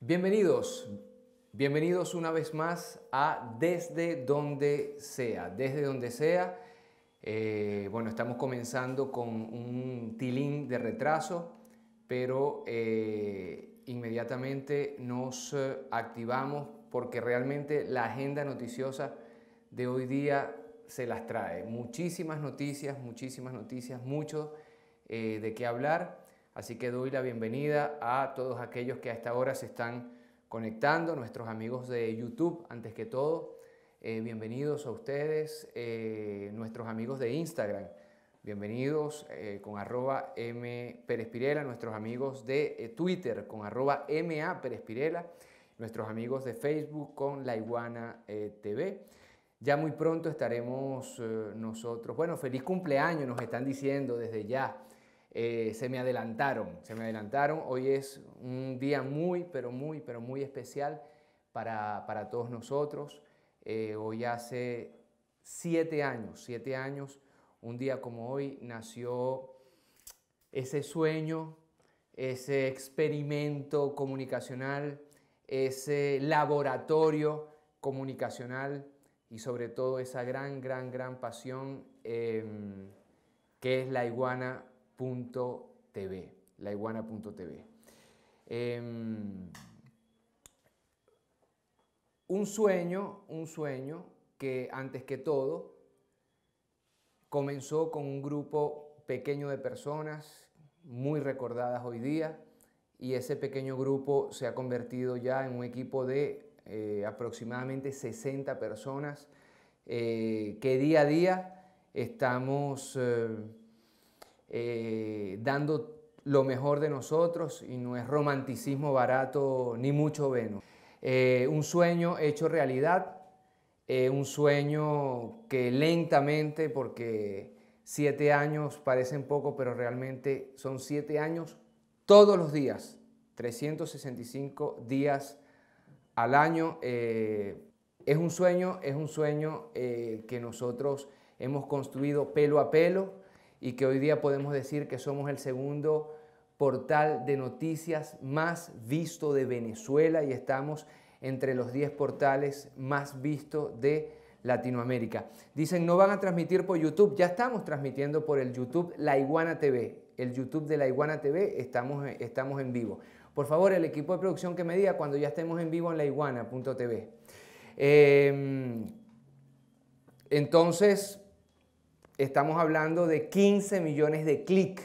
Bienvenidos, bienvenidos una vez más a Desde donde sea, desde donde sea. Eh, bueno, estamos comenzando con un tilín de retraso, pero eh, inmediatamente nos eh, activamos porque realmente la agenda noticiosa de hoy día se las trae. Muchísimas noticias, muchísimas noticias, mucho de qué hablar. Así que doy la bienvenida a todos aquellos que a esta hora se están conectando, nuestros amigos de YouTube antes que todo. Eh, bienvenidos a ustedes, eh, nuestros amigos de Instagram. Bienvenidos eh, con arroba M Pirela, nuestros amigos de Twitter con arroba MA Pirela, nuestros amigos de Facebook con La Iguana TV. Ya muy pronto estaremos nosotros. Bueno, feliz cumpleaños, nos están diciendo desde ya. Eh, se me adelantaron, se me adelantaron. Hoy es un día muy, pero muy, pero muy especial para, todos nosotros. Eh, hoy hace siete años, siete años, un día como hoy nació ese sueño, ese experimento comunicacional, ese laboratorio comunicacional y sobre todo esa gran, gran, gran pasión em, que es la iguana la Laiguana.tv. Eh, em, un sueño, un sueño que antes que todo comenzó con un grupo pequeño de personas muy recordadas hoy día y ese pequeño grupo se ha convertido ya en un equipo de eh, aproximadamente 60 personas eh, que día a día estamos eh, eh, dando lo mejor de nosotros y no es romanticismo barato ni mucho menos. Eh, un sueño hecho realidad, eh, un sueño que lentamente, porque siete años parecen poco, pero realmente son siete años todos los días, 365 días al año. es un sueño, es un sueño que nosotros hemos construido pelo a pelo y que hoy día podemos decir que somos el segundo portal de noticias más visto de Venezuela y estamos entre los 10 portales más vistos de Latinoamérica. Dicen, no van a transmitir por YouTube, ya estamos transmitiendo por el YouTube La Iguana TV. El YouTube de La Iguana TV estamos, estamos en vivo. Por favor, el equipo de producción que me diga cuando ya estemos en vivo en laiguana.tv. Em, entonces, estamos hablando de 15 millones de clics.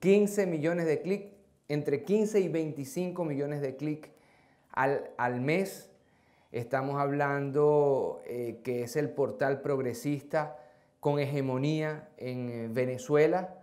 15 millones de clics, entre 15 y 25 millones de clics al, mes. Estamos hablando eh, que es el portal progresista con hegemonía en eh, Venezuela.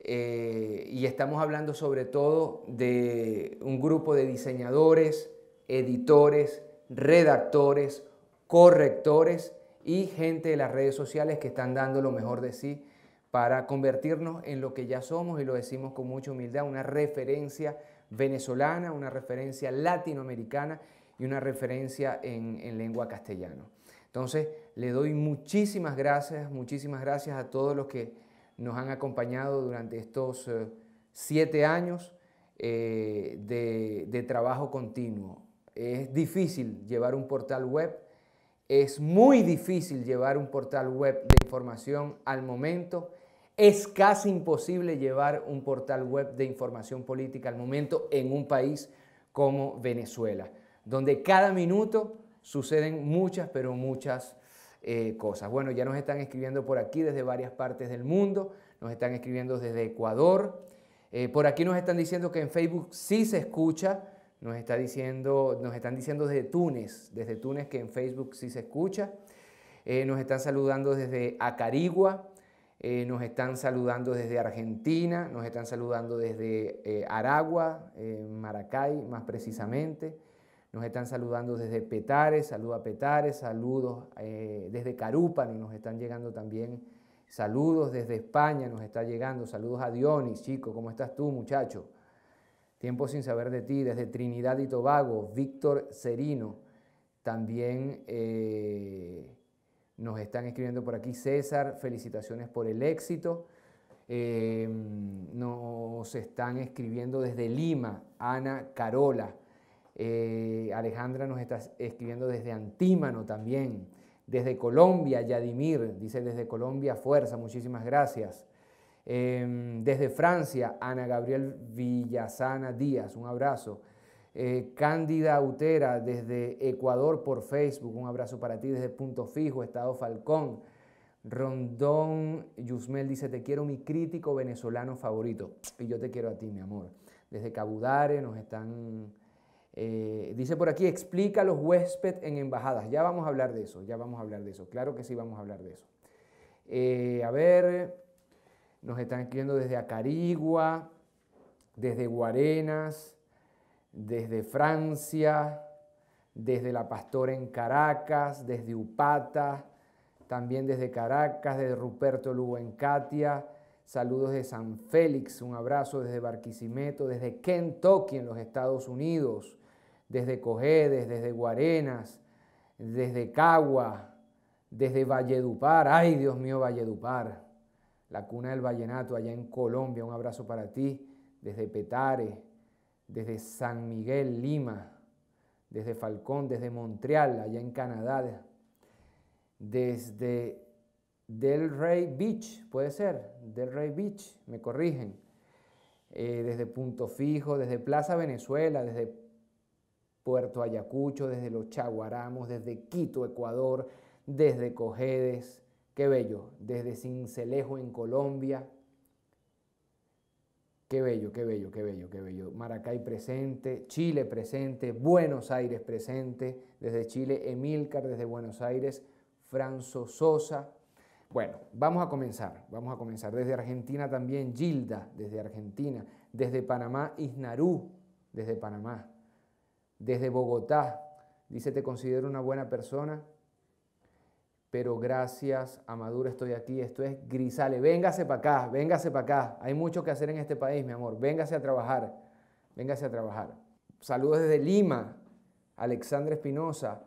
Eh, y estamos hablando sobre todo de un grupo de diseñadores, editores, redactores, correctores y gente de las redes sociales que están dando lo mejor de sí para convertirnos en lo que ya somos y lo decimos con mucha humildad, una referencia venezolana, una referencia latinoamericana y una referencia en, lengua castellano Entonces, le doy muchísimas gracias, muchísimas gracias a todos los que nos han acompañado durante estos eh, siete años eh, de, de trabajo continuo. Es difícil llevar un portal web es muy difícil llevar un portal web de información al momento. Es casi imposible llevar un portal web de información política al momento en un país como Venezuela, donde cada minuto suceden muchas, pero muchas eh, cosas. Bueno, ya nos están escribiendo por aquí desde varias partes del mundo, nos están escribiendo desde Ecuador. Eh, por aquí nos están diciendo que en Facebook sí se escucha, nos, está diciendo, nos están diciendo desde Túnez, desde Túnez que en Facebook sí se escucha. Eh, nos están saludando desde Acarigua, eh, nos están saludando desde Argentina, nos están saludando desde eh, Aragua, Maracay más precisamente. Nos están saludando desde Petares, saludo a Petare, saludos desde Carúpano, nos están llegando también saludos desde España, nos está llegando, saludos a Dionis, chico, ¿cómo estás tú, muchacho? Tiempo sin saber de ti, desde Trinidad y Tobago, Víctor Serino, también eh, nos están escribiendo por aquí, César, felicitaciones por el éxito. Em, nos están escribiendo desde Lima, Ana Carola. Eh, Alejandra nos está escribiendo desde Antímano también. Desde Colombia, Yadimir, dice desde Colombia, fuerza, muchísimas gracias. Em, desde Francia, Ana Gabriel Villasana Díaz, un abrazo. Eh, Cándida Utera, desde Ecuador por Facebook, un abrazo para ti. Desde Punto Fijo, Estado Falcón. Rondón Yusmel dice, te quiero mi crítico venezolano favorito. Y yo te quiero a ti, mi amor. Desde Cabudare nos están... Eh, dice por aquí, explica los huéspedes en embajadas. Ya vamos a hablar de eso, ya vamos a hablar de eso. Claro que sí, vamos a hablar de eso. Eh, a ver, nos están escribiendo desde Acarigua, desde Guarenas, desde Francia, desde La Pastora en Caracas, desde Upata, también desde Caracas, desde Ruperto Lugo en Katia, saludos de San Félix, un abrazo desde Barquisimeto, desde Kentucky en los Estados Unidos, desde Cojedes, desde Guarenas, desde Cagua, desde Valledupar, ay Dios mío, Valledupar la cuna del vallenato allá en Colombia. Un abrazo para ti desde Petare, desde San Miguel, Lima, desde Falcón, desde Montreal, allá en Canadá, desde Del Rey Beach, puede ser, Del Rey Beach, me corrigen, eh, desde Punto Fijo, desde Plaza Venezuela, desde Puerto Ayacucho, desde Los Chaguaramos, desde Quito, Ecuador, desde Cojedes, Qué bello, desde Cincelejo en Colombia. Qué bello, qué bello, qué bello, qué bello. Maracay presente, Chile presente, Buenos Aires presente, desde Chile, Emilcar desde Buenos Aires, Franzo Sosa. Bueno, vamos a comenzar, vamos a comenzar. Desde Argentina también, Gilda, desde Argentina. Desde Panamá, Isnarú, desde Panamá. Desde Bogotá, dice, te considero una buena persona pero gracias, Maduro estoy aquí. Esto es Grisale. Véngase para acá, véngase para acá. Hay mucho que hacer en este país, mi amor. Véngase a trabajar, véngase a trabajar. Saludos desde Lima, Alexandra Espinosa.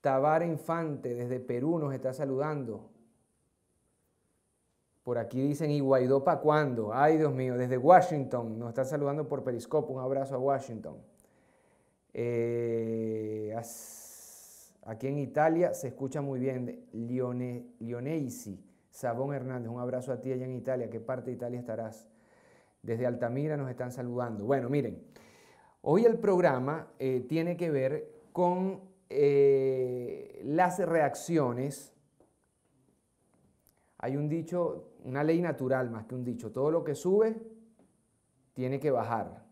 Tabar Infante desde Perú nos está saludando. Por aquí dicen, ¿y Guaidó para cuándo? Ay, Dios mío, desde Washington nos está saludando por Periscope. Un abrazo a Washington. Eh, Aquí en Italia se escucha muy bien Lioneisi, Sabón Hernández. Un abrazo a ti allá en Italia. ¿Qué parte de Italia estarás? Desde Altamira nos están saludando. Bueno, miren, hoy el programa eh, tiene que ver con eh, las reacciones. Hay un dicho, una ley natural más que un dicho. Todo lo que sube tiene que bajar.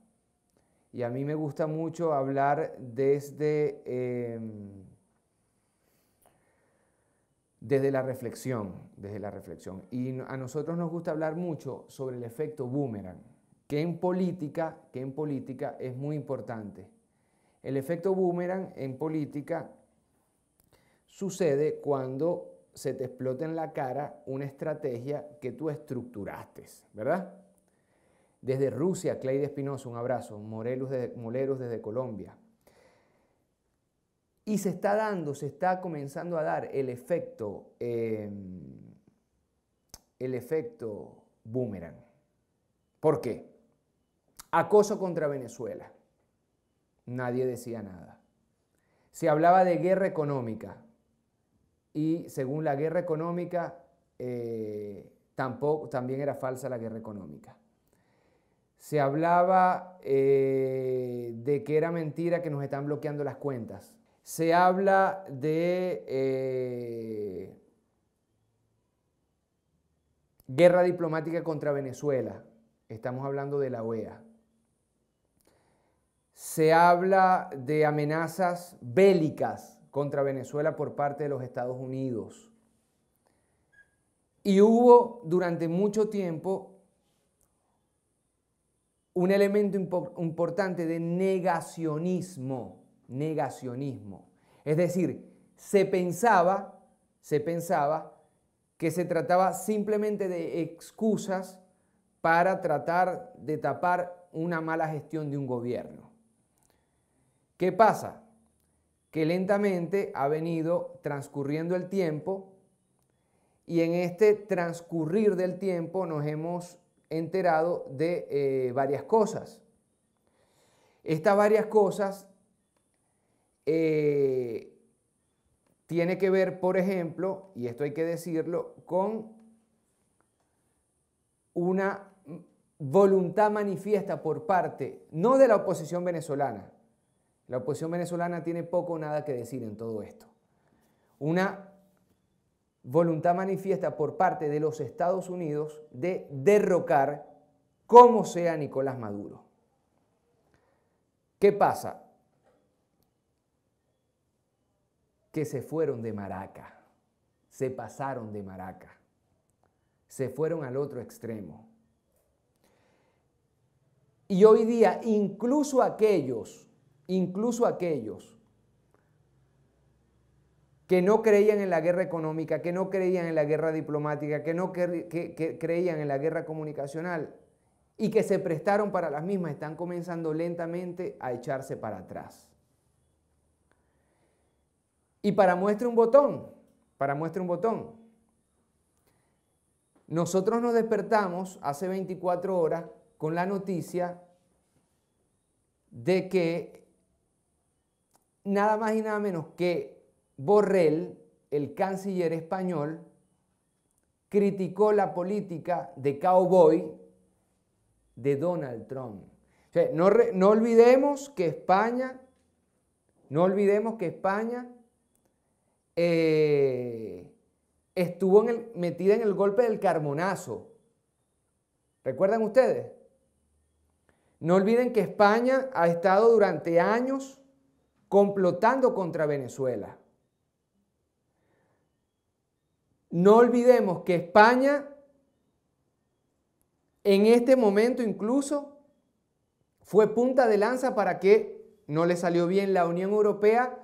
Y a mí me gusta mucho hablar desde... Eh, desde la reflexión, desde la reflexión. Y a nosotros nos gusta hablar mucho sobre el efecto boomerang, que en política, que en política es muy importante. El efecto boomerang en política sucede cuando se te explota en la cara una estrategia que tú estructuraste, ¿verdad? Desde Rusia, Clay Espinosa, un abrazo. Morelos Moleros desde Colombia. Y se está dando, se está comenzando a dar el efecto, em, el efecto boomerang. ¿Por qué? Acoso contra Venezuela. Nadie decía nada. Se hablaba de guerra económica. Y según la guerra económica, eh, tampoco, también era falsa la guerra económica. Se hablaba eh, de que era mentira que nos están bloqueando las cuentas se habla de eh, guerra diplomática contra Venezuela, estamos hablando de la OEA. Se habla de amenazas bélicas contra Venezuela por parte de los Estados Unidos. Y hubo durante mucho tiempo un elemento importante de negacionismo negacionismo. Es decir, se pensaba, se pensaba que se trataba simplemente de excusas para tratar de tapar una mala gestión de un gobierno. ¿Qué pasa? Que lentamente ha venido transcurriendo el tiempo y en este transcurrir del tiempo nos hemos enterado de eh, varias cosas. Estas varias cosas eh, tiene que ver, por ejemplo, y esto hay que decirlo, con una voluntad manifiesta por parte, no de la oposición venezolana, la oposición venezolana tiene poco o nada que decir en todo esto, una voluntad manifiesta por parte de los Estados Unidos de derrocar como sea Nicolás Maduro. ¿Qué pasa? que se fueron de Maraca, se pasaron de Maraca, se fueron al otro extremo. Y hoy día incluso aquellos, incluso aquellos que no creían en la guerra económica, que no creían en la guerra diplomática, que no creían en la guerra comunicacional y que se prestaron para las mismas, están comenzando lentamente a echarse para atrás. Y para muestra un botón, para muestre un botón. Nosotros nos despertamos hace 24 horas con la noticia de que nada más y nada menos que Borrell, el canciller español, criticó la política de cowboy de Donald Trump. no olvidemos que España, no olvidemos que España eh, estuvo metida en el golpe del carbonazo. ¿Recuerdan ustedes? No olviden que España ha estado durante años complotando contra Venezuela. No olvidemos que España en este momento incluso fue punta de lanza para que no le salió bien la Unión Europea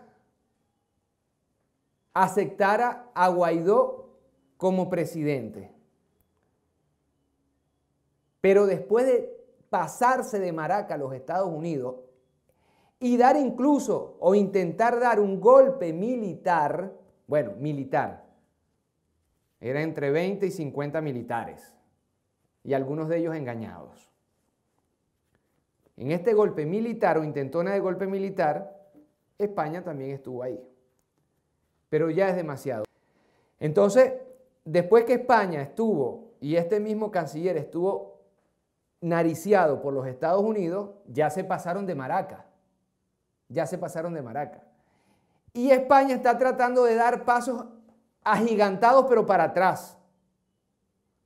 aceptara a Guaidó como presidente. Pero después de pasarse de maraca a los Estados Unidos y dar incluso o intentar dar un golpe militar, bueno, militar, era entre 20 y 50 militares y algunos de ellos engañados. En este golpe militar o intentona de golpe militar, España también estuvo ahí pero ya es demasiado. Entonces, después que España estuvo, y este mismo canciller estuvo nariciado por los Estados Unidos, ya se pasaron de maraca, ya se pasaron de maraca. Y España está tratando de dar pasos agigantados, pero para atrás,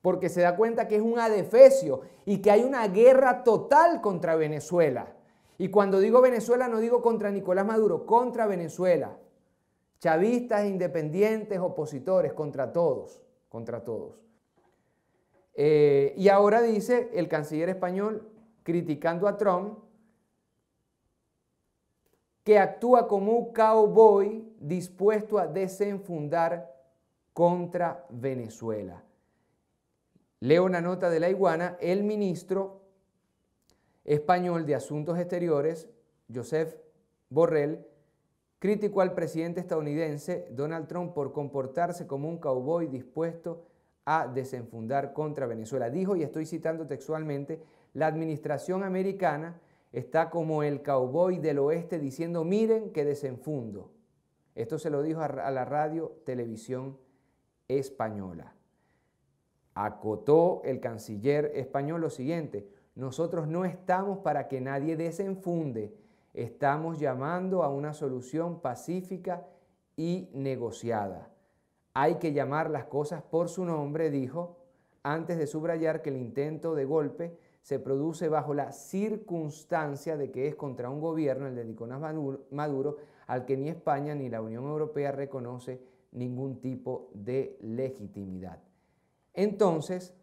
porque se da cuenta que es un adefesio y que hay una guerra total contra Venezuela. Y cuando digo Venezuela no digo contra Nicolás Maduro, contra Venezuela chavistas, independientes, opositores, contra todos, contra todos. Eh, y ahora dice el canciller español, criticando a Trump, que actúa como un cowboy dispuesto a desenfundar contra Venezuela. Leo una nota de la iguana, el ministro español de Asuntos Exteriores, Josep Borrell, crítico al presidente estadounidense Donald Trump por comportarse como un cowboy dispuesto a desenfundar contra Venezuela. Dijo, y estoy citando textualmente, la administración americana está como el cowboy del oeste diciendo, miren que desenfundo. Esto se lo dijo a la radio televisión española. Acotó el canciller español lo siguiente, nosotros no estamos para que nadie desenfunde Estamos llamando a una solución pacífica y negociada. Hay que llamar las cosas por su nombre, dijo, antes de subrayar que el intento de golpe se produce bajo la circunstancia de que es contra un gobierno, el de Nicolás Maduro, al que ni España ni la Unión Europea reconoce ningún tipo de legitimidad. Entonces,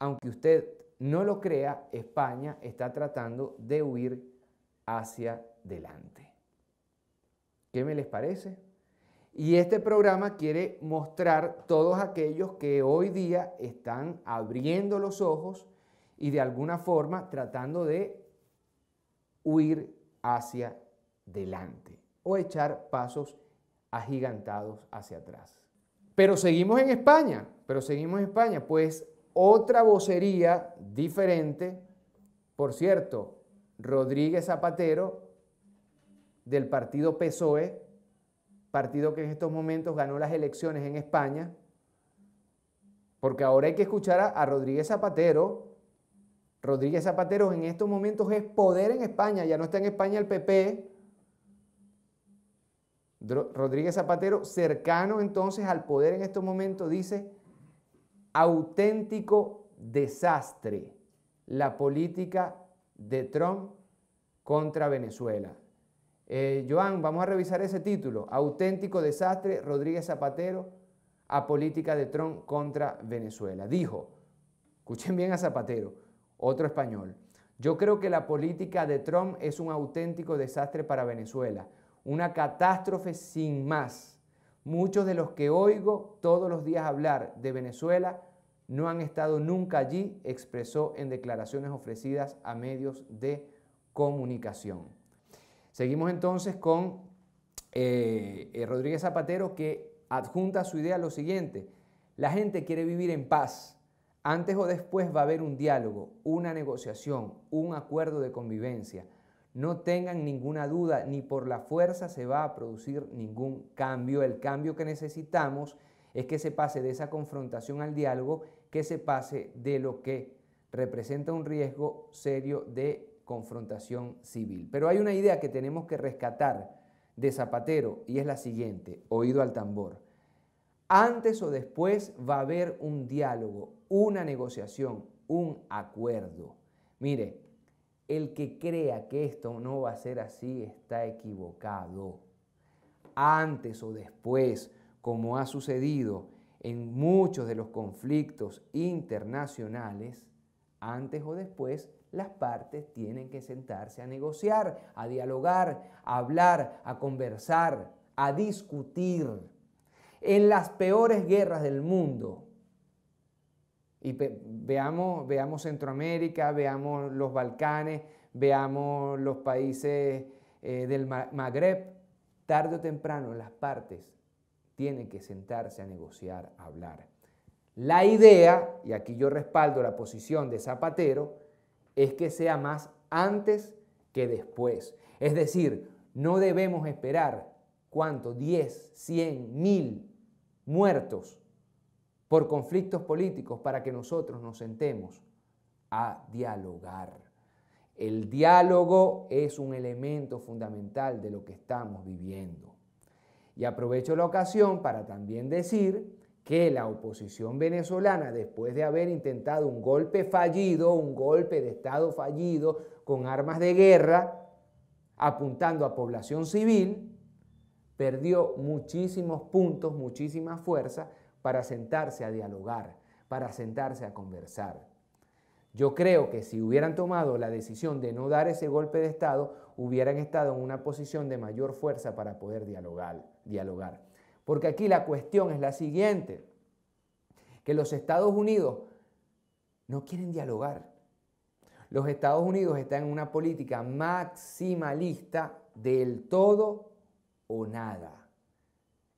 aunque usted no lo crea, España está tratando de huir hacia delante. ¿Qué me les parece? Y este programa quiere mostrar todos aquellos que hoy día están abriendo los ojos y de alguna forma tratando de huir hacia delante o echar pasos agigantados hacia atrás. Pero seguimos en España, pero seguimos en España, pues otra vocería diferente, por cierto, Rodríguez Zapatero del partido PSOE, partido que en estos momentos ganó las elecciones en España, porque ahora hay que escuchar a, Rodríguez Zapatero. Rodríguez Zapatero en estos momentos es poder en España, ya no está en España el PP, Rodríguez Zapatero, cercano entonces al poder en estos momentos, dice, auténtico desastre la política de Trump contra Venezuela. Eh, Joan, vamos a revisar ese título. Auténtico desastre, Rodríguez Zapatero a política de Trump contra Venezuela. Dijo, escuchen bien a Zapatero, otro español, yo creo que la política de Trump es un auténtico desastre para Venezuela, una catástrofe sin más. Muchos de los que oigo todos los días hablar de Venezuela no han estado nunca allí, expresó en declaraciones ofrecidas a medios de comunicación. Seguimos entonces con eh, eh, Rodríguez Zapatero que adjunta su idea lo siguiente. La gente quiere vivir en paz. Antes o después va a haber un diálogo, una negociación, un acuerdo de convivencia. No tengan ninguna duda, ni por la fuerza se va a producir ningún cambio. El cambio que necesitamos es que se pase de esa confrontación al diálogo, que se pase de lo que representa un riesgo serio de confrontación civil. Pero hay una idea que tenemos que rescatar de Zapatero y es la siguiente, oído al tambor. Antes o después va a haber un diálogo, una negociación, un acuerdo. Mire, el que crea que esto no va a ser así está equivocado. Antes o después, como ha sucedido en muchos de los conflictos internacionales, antes o después las partes tienen que sentarse a negociar, a dialogar, a hablar, a conversar, a discutir. En las peores guerras del mundo, y veamos, veamos Centroamérica, veamos los Balcanes, veamos los países eh, del Magreb, tarde o temprano las partes tienen que sentarse a negociar, a hablar. La idea, y aquí yo respaldo la posición de Zapatero, es que sea más antes que después. Es decir, no debemos esperar cuánto, 10, 100, 1000 muertos por conflictos políticos para que nosotros nos sentemos a dialogar. El diálogo es un elemento fundamental de lo que estamos viviendo. Y aprovecho la ocasión para también decir que la oposición venezolana, después de haber intentado un golpe fallido, un golpe de Estado fallido con armas de guerra, apuntando a población civil, perdió muchísimos puntos, muchísima fuerza para sentarse a dialogar, para sentarse a conversar. Yo creo que si hubieran tomado la decisión de no dar ese golpe de Estado, hubieran estado en una posición de mayor fuerza para poder dialogar. dialogar. Porque aquí la cuestión es la siguiente, que los Estados Unidos no quieren dialogar. Los Estados Unidos están en una política maximalista del todo o nada.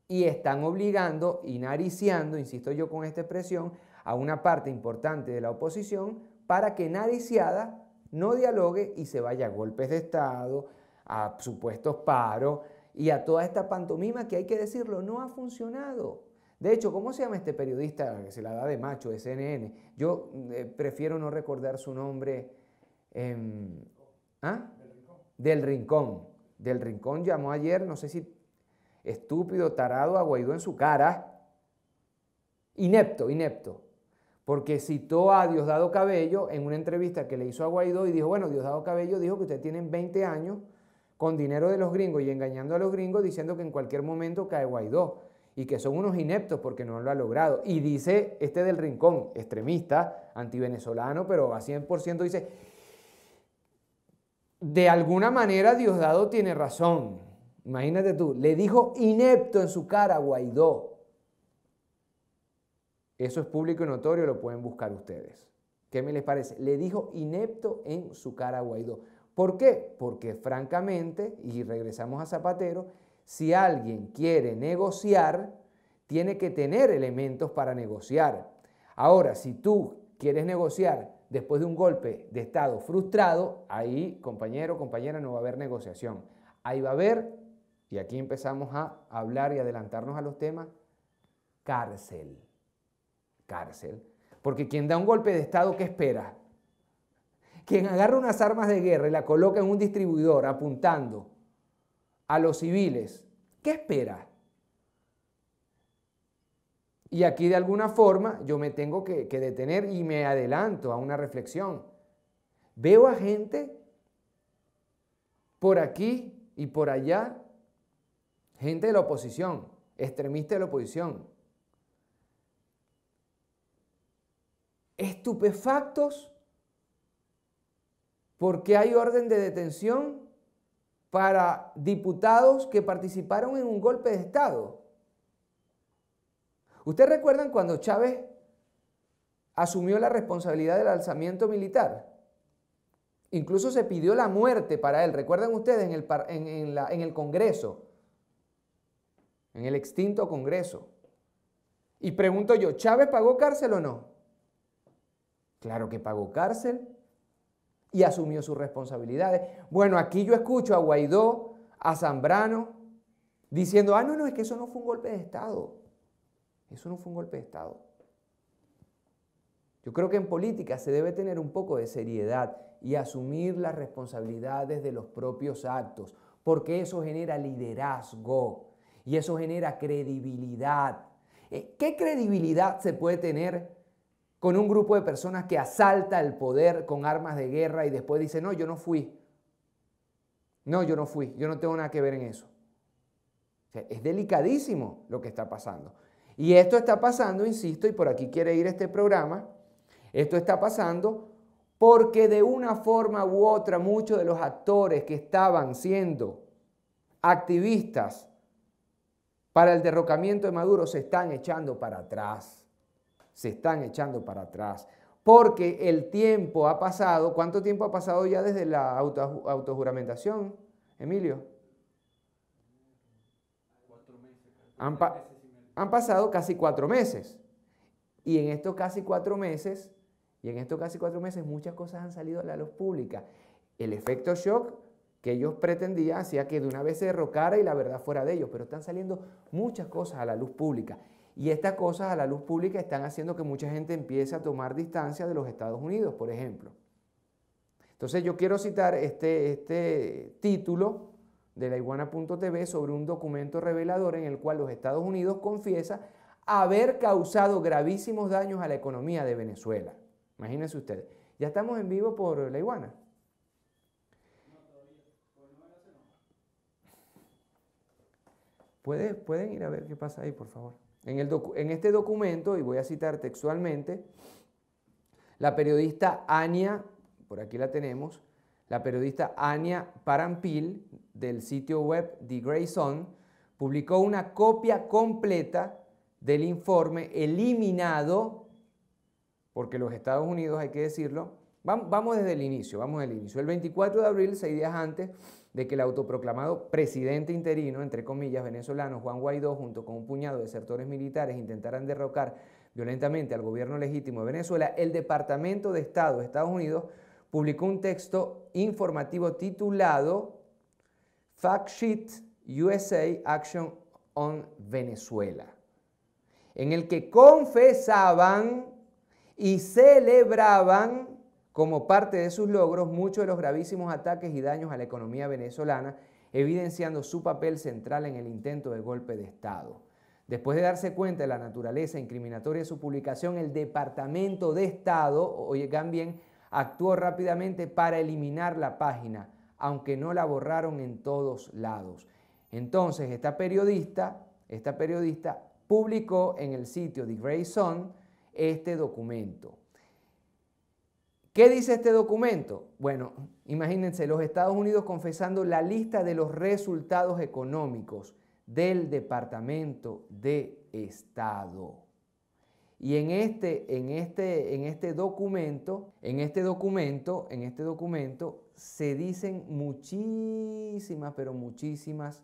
Y están obligando, y nariciando, insisto yo con esta expresión, a una parte importante de la oposición para que nariciada no dialogue y se vaya a golpes de Estado, a supuestos paros, y a toda esta pantomima que hay que decirlo, no ha funcionado. De hecho, ¿cómo se llama este periodista que se la da de macho, de CNN? Yo mm, eh, prefiero no recordar su nombre. Em, ¿ah? Del Rincón. Del Rincón. Del Rincón llamó ayer, no sé si estúpido, tarado, a Guaidó en su cara. Inepto, inepto. Porque citó a Diosdado Cabello en una entrevista que le hizo a Guaidó y dijo, bueno, Diosdado Cabello dijo que usted tienen 20 años con dinero de los gringos y engañando a los gringos diciendo que en cualquier momento cae Guaidó y que son unos ineptos porque no lo ha logrado. Y dice este del rincón, extremista, antivenezolano, pero a 100% dice, de alguna manera Diosdado tiene razón. Imagínate tú, le dijo inepto en su cara a Guaidó. Eso es público y notorio, lo pueden buscar ustedes. ¿Qué me les parece? Le dijo inepto en su cara a Guaidó. ¿Por qué? Porque francamente, y regresamos a Zapatero, si alguien quiere negociar, tiene que tener elementos para negociar. Ahora, si tú quieres negociar después de un golpe de Estado frustrado, ahí, compañero, compañera, no va a haber negociación. Ahí va a haber, y aquí empezamos a hablar y adelantarnos a los temas, cárcel. Cárcel. Porque quien da un golpe de Estado, ¿qué espera? quien agarra unas armas de guerra y la coloca en un distribuidor apuntando a los civiles, ¿qué espera? Y aquí de alguna forma yo me tengo que, detener y me adelanto a una reflexión. Veo a gente por aquí y por allá, gente de la oposición, extremista de la oposición, estupefactos ¿Por qué hay orden de detención para diputados que participaron en un golpe de Estado. ¿Ustedes recuerdan cuando Chávez asumió la responsabilidad del alzamiento militar? Incluso se pidió la muerte para él. ¿Recuerdan ustedes en el, en el Congreso? En el extinto Congreso. Y pregunto yo, ¿Chávez pagó cárcel o no? Claro que pagó cárcel y asumió sus responsabilidades. Bueno, aquí yo escucho a Guaidó, a Zambrano, diciendo, ah, no, no, es que eso no fue un golpe de Estado. Eso no fue un golpe de Estado. Yo creo que en política se debe tener un poco de seriedad y asumir las responsabilidades de los propios actos, porque eso genera liderazgo y eso genera credibilidad. Eh, ¿Qué credibilidad se puede tener con un grupo de personas que asalta el poder con armas de guerra y después dice, no, yo no fui. No, yo no fui, yo no tengo nada que ver en eso. es delicadísimo lo que está pasando. Y esto está pasando, insisto, y por aquí quiere ir este programa, esto está pasando porque de una forma u otra muchos de los actores que estaban siendo activistas para el derrocamiento de Maduro se están echando para atrás se están echando para atrás. Porque el tiempo ha pasado. ¿Cuánto tiempo ha pasado ya desde la autojuramentación, Emilio? Han, pasado casi cuatro meses. Y en estos casi cuatro meses, y en estos casi cuatro meses muchas cosas han salido a la luz pública. El efecto shock que ellos pretendían hacía que de una vez se derrocara y la verdad fuera de ellos, pero están saliendo muchas cosas a la luz pública. Y estas cosas a la luz pública están haciendo que mucha gente empiece a tomar distancia de los Estados Unidos, por ejemplo. Entonces yo quiero citar este, este título de la iguana.tv sobre un documento revelador en el cual los Estados Unidos confiesa haber causado gravísimos daños a la economía de Venezuela. Imagínense ustedes. Ya estamos en vivo por la iguana. pueden ir a ver qué pasa ahí, por favor. En, este documento, y voy a citar textualmente, la periodista Anya por aquí la tenemos, la periodista Ania Parampil del sitio web The Grey Zone publicó una copia completa del informe eliminado, porque los Estados Unidos, hay que decirlo, vamos desde el inicio, vamos el inicio. El 24 de abril, seis días antes, de que el autoproclamado presidente interino, entre comillas, venezolano Juan Guaidó, junto con un puñado de desertores militares, intentaran derrocar violentamente al gobierno legítimo de Venezuela, el Departamento de Estado de Estados Unidos publicó un texto informativo titulado Fact Sheet USA Action on Venezuela, en el que confesaban y celebraban como parte de sus logros muchos de los gravísimos ataques y daños a la economía venezolana, evidenciando su papel central en el intento de golpe de Estado. Después de darse cuenta de la naturaleza incriminatoria de su publicación, el Departamento de Estado, oigan bien, actuó rápidamente para eliminar la página, aunque no la borraron en todos lados. Entonces, esta periodista, esta periodista publicó en el sitio de Grey este documento. ¿Qué dice este documento? Bueno, imagínense, los Estados Unidos confesando la lista de los resultados económicos del Departamento de Estado. Y en este, en este, en este documento, en este documento, en este documento, se dicen muchísimas, pero muchísimas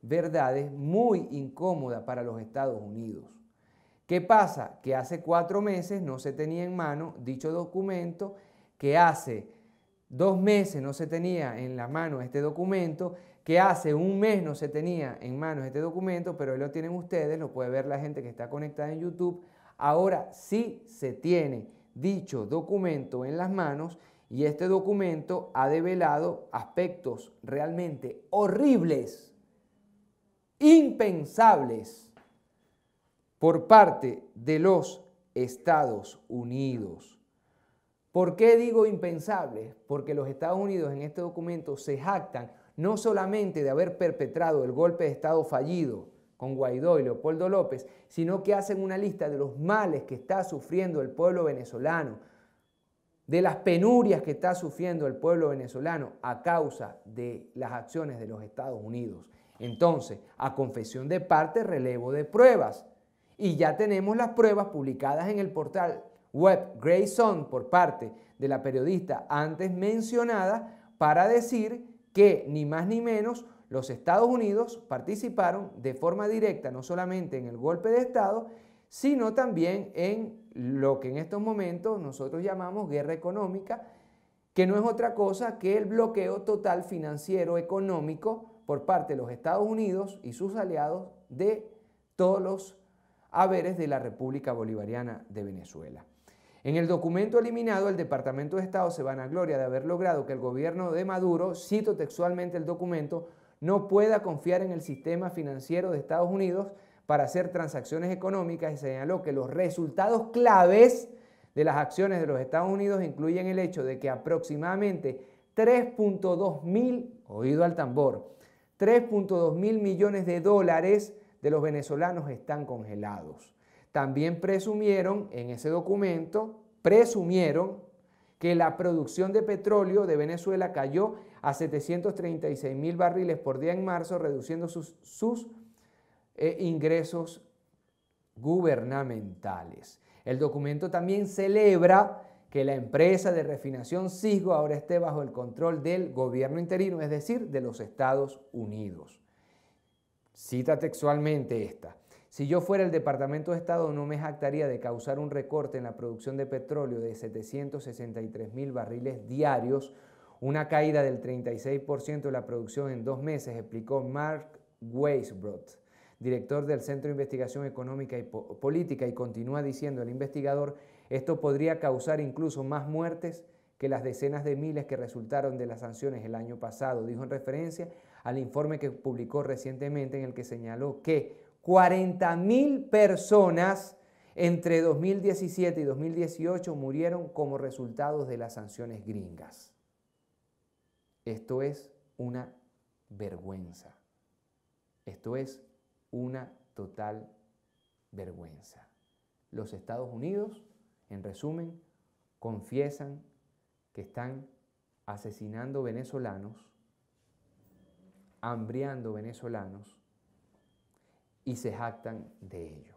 verdades muy incómodas para los Estados Unidos. ¿Qué pasa? Que hace cuatro meses no se tenía en mano dicho documento que hace dos meses no se tenía en la mano este documento, que hace un mes no se tenía en manos este documento, pero hoy lo tienen ustedes, lo puede ver la gente que está conectada en YouTube. Ahora sí se tiene dicho documento en las manos y este documento ha develado aspectos realmente horribles, impensables por parte de los Estados Unidos. ¿Por qué digo impensable? Porque los Estados Unidos en este documento se jactan no solamente de haber perpetrado el golpe de Estado fallido con Guaidó y Leopoldo López, sino que hacen una lista de los males que está sufriendo el pueblo venezolano, de las penurias que está sufriendo el pueblo venezolano a causa de las acciones de los Estados Unidos. Entonces, a confesión de parte, relevo de pruebas. Y ya tenemos las pruebas publicadas en el portal web Grayson por parte de la periodista antes mencionada para decir que ni más ni menos los Estados Unidos participaron de forma directa no solamente en el golpe de Estado, sino también en lo que en estos momentos nosotros llamamos guerra económica, que no es otra cosa que el bloqueo total financiero económico por parte de los Estados Unidos y sus aliados de todos los haberes de la República Bolivariana de Venezuela. En el documento eliminado, el Departamento de Estado se a gloria de haber logrado que el gobierno de Maduro, cito textualmente el documento, no pueda confiar en el sistema financiero de Estados Unidos para hacer transacciones económicas y señaló que los resultados claves de las acciones de los Estados Unidos incluyen el hecho de que aproximadamente 3.2 mil, oído al tambor, 3.2 mil millones de dólares de los venezolanos están congelados. También presumieron en ese documento, presumieron que la producción de petróleo de Venezuela cayó a 736 mil barriles por día en marzo, reduciendo sus, eh, ingresos gubernamentales. El documento también celebra que la empresa de refinación Cisgo ahora esté bajo el control del gobierno interino, es decir, de los Estados Unidos. Cita textualmente esta. Si yo fuera el Departamento de Estado, no me jactaría de causar un recorte en la producción de petróleo de 763 mil barriles diarios, una caída del 36% de la producción en dos meses, explicó Mark Weisbrot, director del Centro de Investigación Económica y Política, y continúa diciendo el investigador, esto podría causar incluso más muertes que las decenas de miles que resultaron de las sanciones el año pasado, dijo en referencia al informe que publicó recientemente en el que señaló que 40 mil personas entre 2017 y 2018 murieron como resultado de las sanciones gringas. Esto es una vergüenza. Esto es una total vergüenza. Los Estados Unidos, en resumen, confiesan que están asesinando venezolanos, hambriando venezolanos, y se jactan de ello.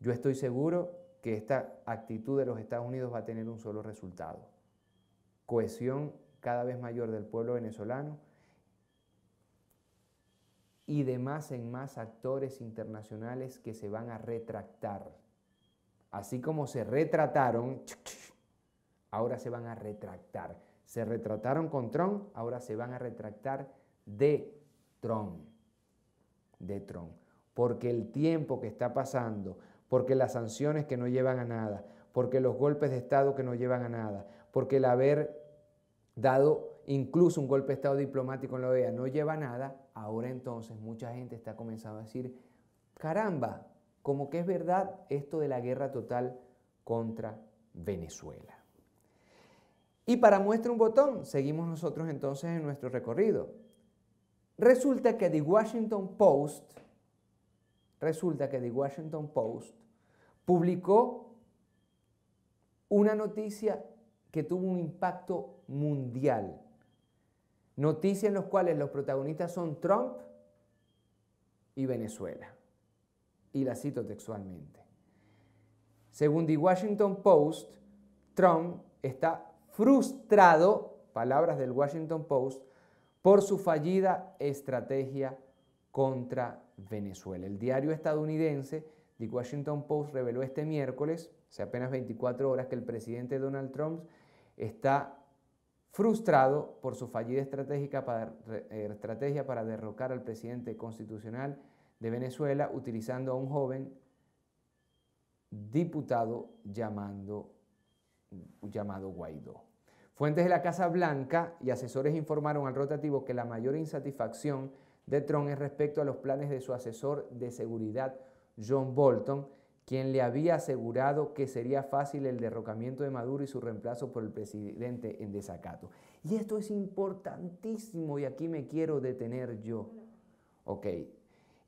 Yo estoy seguro que esta actitud de los Estados Unidos va a tener un solo resultado, cohesión cada vez mayor del pueblo venezolano y de más en más actores internacionales que se van a retractar. Así como se retrataron, ahora se van a retractar. Se retrataron con Trump, ahora se van a retractar de Trump de Trump, porque el tiempo que está pasando, porque las sanciones que no llevan a nada, porque los golpes de Estado que no llevan a nada, porque el haber dado incluso un golpe de Estado diplomático en la OEA no lleva a nada, ahora entonces mucha gente está comenzando a decir, caramba, como que es verdad esto de la guerra total contra Venezuela. Y para muestra un botón, seguimos nosotros entonces en nuestro recorrido. Resulta que The Washington Post, resulta que The Washington Post publicó una noticia que tuvo un impacto mundial. Noticias en las cuales los protagonistas son Trump y Venezuela. Y la cito textualmente. Según The Washington Post, Trump está frustrado, palabras del Washington Post, por su fallida estrategia contra Venezuela. El diario estadounidense The Washington Post reveló este miércoles, hace apenas 24 horas, que el presidente Donald Trump está frustrado por su fallida eh, estrategia para derrocar al presidente constitucional de Venezuela utilizando a un joven diputado llamado Guaidó. Fuentes de la Casa Blanca y asesores informaron al rotativo que la mayor insatisfacción de Trump es respecto a los planes de su asesor de seguridad, John Bolton, quien le había asegurado que sería fácil el derrocamiento de Maduro y su reemplazo por el presidente en desacato. Y esto es importantísimo y aquí me quiero detener yo. Ok,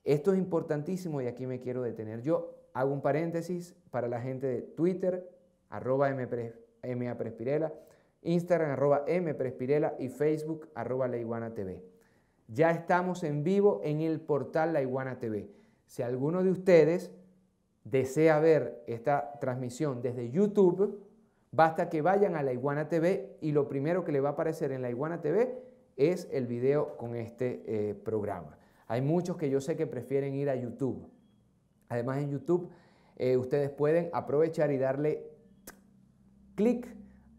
esto es importantísimo y aquí me quiero detener yo. Hago un paréntesis para la gente de Twitter, arroba Prespirella. Instagram arroba mprespirela y Facebook arroba la iguana TV. Ya estamos en vivo en el portal La Iguana TV. Si alguno de ustedes desea ver esta transmisión desde YouTube, basta que vayan a La Iguana TV y lo primero que le va a aparecer en La Iguana TV es el video con este eh, programa. Hay muchos que yo sé que prefieren ir a YouTube. Además en YouTube eh, ustedes pueden aprovechar y darle clic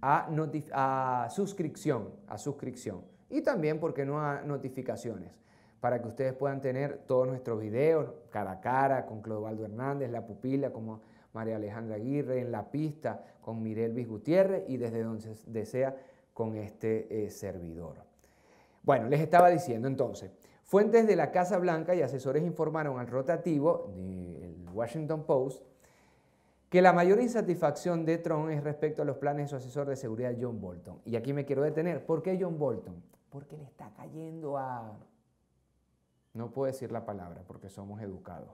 a, suscripción, a suscripción. Y también, porque no?, a notificaciones, para que ustedes puedan tener todos nuestros videos, cara a cara, con Clodovaldo Hernández, La Pupila, como María Alejandra Aguirre, En la Pista, con Mirel Mirelvis Gutiérrez y desde donde desea con este eh, servidor. Bueno, les estaba diciendo entonces, fuentes de la Casa Blanca y asesores informaron al rotativo del Washington Post que la mayor insatisfacción de Trump es respecto a los planes de su asesor de seguridad John Bolton. Y aquí me quiero detener. ¿Por qué John Bolton? Porque le está cayendo a... No puedo decir la palabra porque somos educados.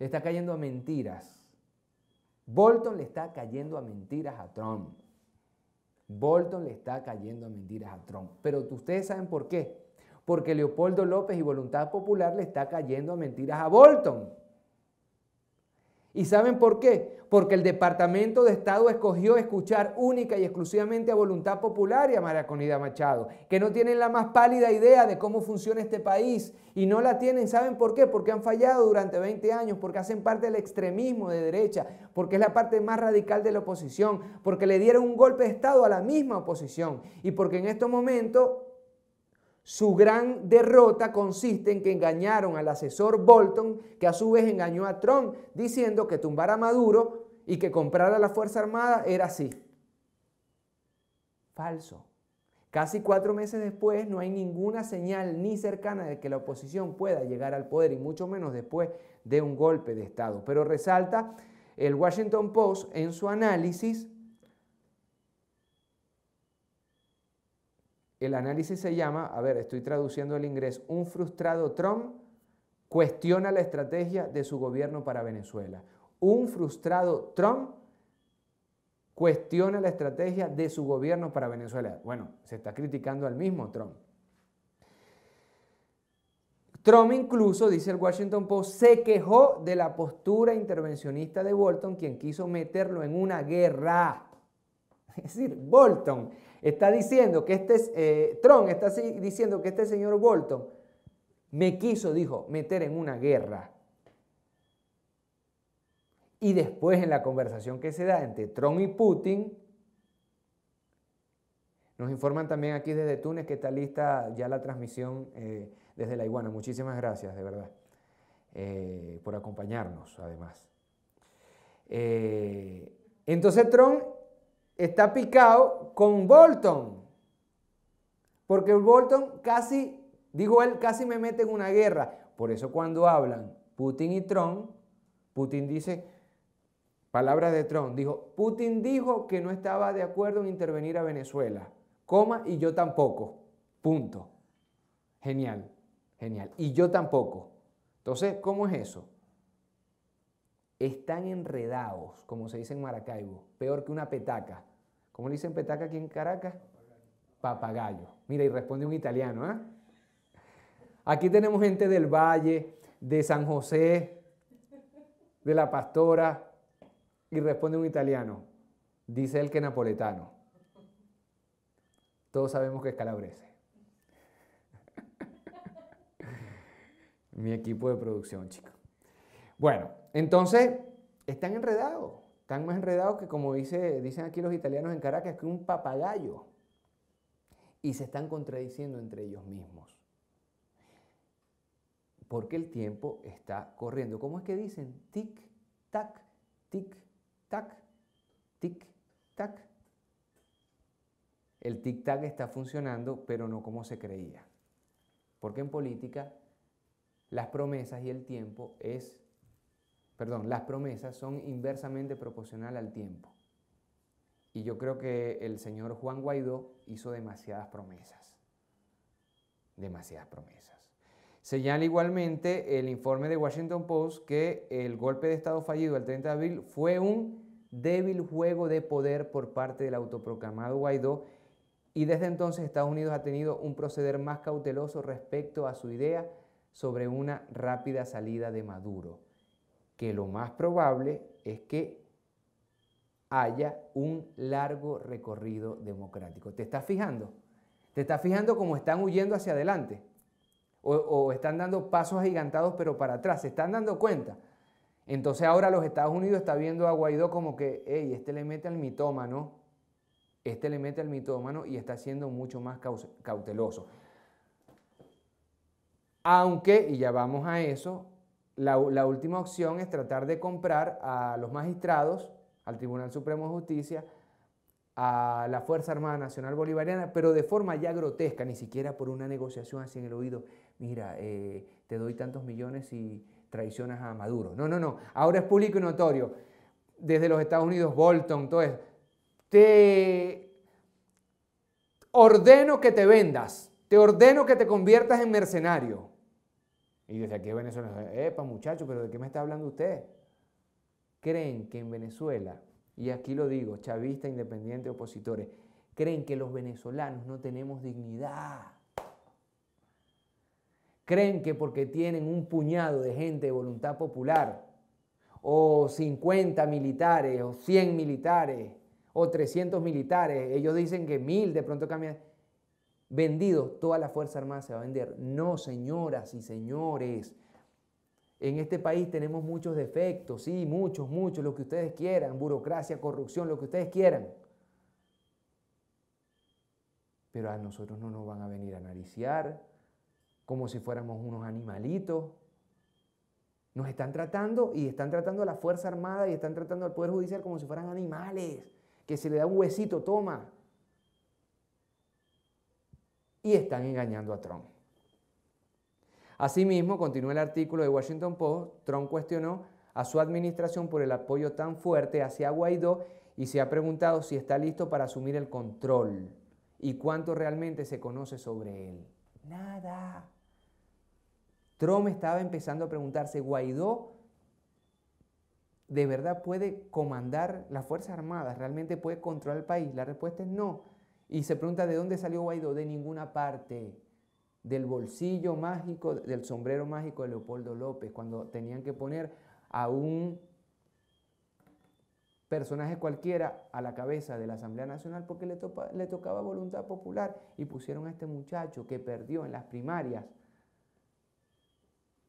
Le está cayendo a mentiras. Bolton le está cayendo a mentiras a Trump. Bolton le está cayendo a mentiras a Trump. Pero ustedes saben por qué. Porque Leopoldo López y Voluntad Popular le está cayendo a mentiras a Bolton. ¿Y saben por qué? Porque el Departamento de Estado escogió escuchar única y exclusivamente a Voluntad Popular y a María Conida Machado, que no tienen la más pálida idea de cómo funciona este país y no la tienen. ¿Saben por qué? Porque han fallado durante 20 años, porque hacen parte del extremismo de derecha, porque es la parte más radical de la oposición, porque le dieron un golpe de Estado a la misma oposición y porque en estos momentos su gran derrota consiste en que engañaron al asesor Bolton, que a su vez engañó a Trump, diciendo que tumbar a Maduro y que comprar a la Fuerza Armada era así. Falso. Casi cuatro meses después no hay ninguna señal ni cercana de que la oposición pueda llegar al poder y mucho menos después de un golpe de Estado. Pero resalta el Washington Post en su análisis El análisis se llama, a ver, estoy traduciendo el inglés, un frustrado Trump cuestiona la estrategia de su gobierno para Venezuela. Un frustrado Trump cuestiona la estrategia de su gobierno para Venezuela. Bueno, se está criticando al mismo Trump. Trump incluso, dice el Washington Post, se quejó de la postura intervencionista de Bolton, quien quiso meterlo en una guerra. Es decir, Bolton está diciendo que este, eh, está diciendo que este señor Bolton me quiso, dijo, meter en una guerra. Y después en la conversación que se da entre Tron y Putin, nos informan también aquí desde Túnez que está lista ya la transmisión eh, desde la iguana. Muchísimas gracias, de verdad, eh, por acompañarnos además. entonces Trump está picado con Bolton. Porque Bolton casi, dijo él, casi me mete en una guerra. Por eso cuando hablan Putin y Trump, Putin dice, palabras de Trump, dijo, Putin dijo que no estaba de acuerdo en intervenir a Venezuela, coma, y yo tampoco, punto. Genial, genial. Y yo tampoco. Entonces, ¿cómo es eso? están enredados, como se dice en Maracaibo, peor que una petaca. ¿Cómo le dicen petaca aquí en Caracas? Papagayo. Mira, y responde un italiano, ¿ah? Aquí tenemos gente del Valle, de San José, de la Pastora, y responde un italiano. Dice el que napoletano. Todos sabemos que es calabrese. Mi equipo de producción, chicos. Bueno, entonces están enredados, están más enredados que como dicen aquí los italianos en Caracas, que un papagayo. Y se están contradiciendo entre ellos mismos. Porque el tiempo está corriendo. ¿Cómo es que dicen? Tic, tac, tic, tac, tic, tac. El tic tac está funcionando, pero no como se creía. Porque en política las promesas y el tiempo es perdón, las promesas son inversamente proporcional al tiempo. Y yo creo que el señor Juan Guaidó hizo demasiadas promesas. Demasiadas promesas. Señala igualmente el informe de Washington Post que el golpe de Estado fallido el 30 de abril fue un débil juego de poder por parte del autoproclamado Guaidó y desde entonces Estados Unidos ha tenido un proceder más cauteloso respecto a su idea sobre una rápida salida de Maduro que lo más probable es que haya un largo recorrido democrático. ¿Te estás fijando? ¿Te estás fijando cómo están huyendo hacia adelante? O, están dando pasos agigantados pero para atrás, se están dando cuenta. Entonces ahora los Estados Unidos está viendo a Guaidó como que, hey, este le mete al mitómano, este le mete al mitómano y está siendo mucho más cauteloso. Aunque, y ya vamos a eso, la, última opción es tratar de comprar a los magistrados, al Tribunal Supremo de Justicia, a la Fuerza Armada Nacional Bolivariana, pero de forma ya grotesca, ni siquiera por una negociación así en el oído, mira, eh, te doy tantos millones y traicionas a Maduro. No, no, no, ahora es público y notorio, desde los Estados Unidos, Bolton, entonces, te ordeno que te vendas, te ordeno que te conviertas en mercenario y desde aquí a Venezuela, epa muchacho, pero ¿de qué me está hablando usted? Creen que en Venezuela, y aquí lo digo, chavistas, independientes, opositores, creen que los venezolanos no tenemos dignidad. Creen que porque tienen un puñado de gente de voluntad popular, o 50 militares, o 100 militares, o 300 militares, ellos dicen que mil de pronto cambian vendido, toda la Fuerza Armada se va a vender. No, señoras y señores. En este país tenemos muchos defectos, sí, muchos, muchos, lo que ustedes quieran, burocracia, corrupción, lo que ustedes quieran. Pero a nosotros no nos van a venir a nariciar como si fuéramos unos animalitos. Nos están tratando y están tratando a la Fuerza Armada y están tratando al Poder Judicial como si fueran animales, que se le da un huesito, toma, y están engañando a Trump. Asimismo, continúa el artículo de Washington Post, Trump cuestionó a su administración por el apoyo tan fuerte hacia Guaidó y se ha preguntado si está listo para asumir el control y cuánto realmente se conoce sobre él. Nada. Trump estaba empezando a preguntarse, ¿Guaidó de verdad puede comandar las Fuerzas Armadas? ¿Realmente puede controlar el país? La respuesta es no. Y se pregunta, ¿de dónde salió Guaidó? De ninguna parte. Del bolsillo mágico, del sombrero mágico de Leopoldo López, cuando tenían que poner a un personaje cualquiera a la cabeza de la Asamblea Nacional porque le, le tocaba voluntad popular y pusieron a este muchacho que perdió en las primarias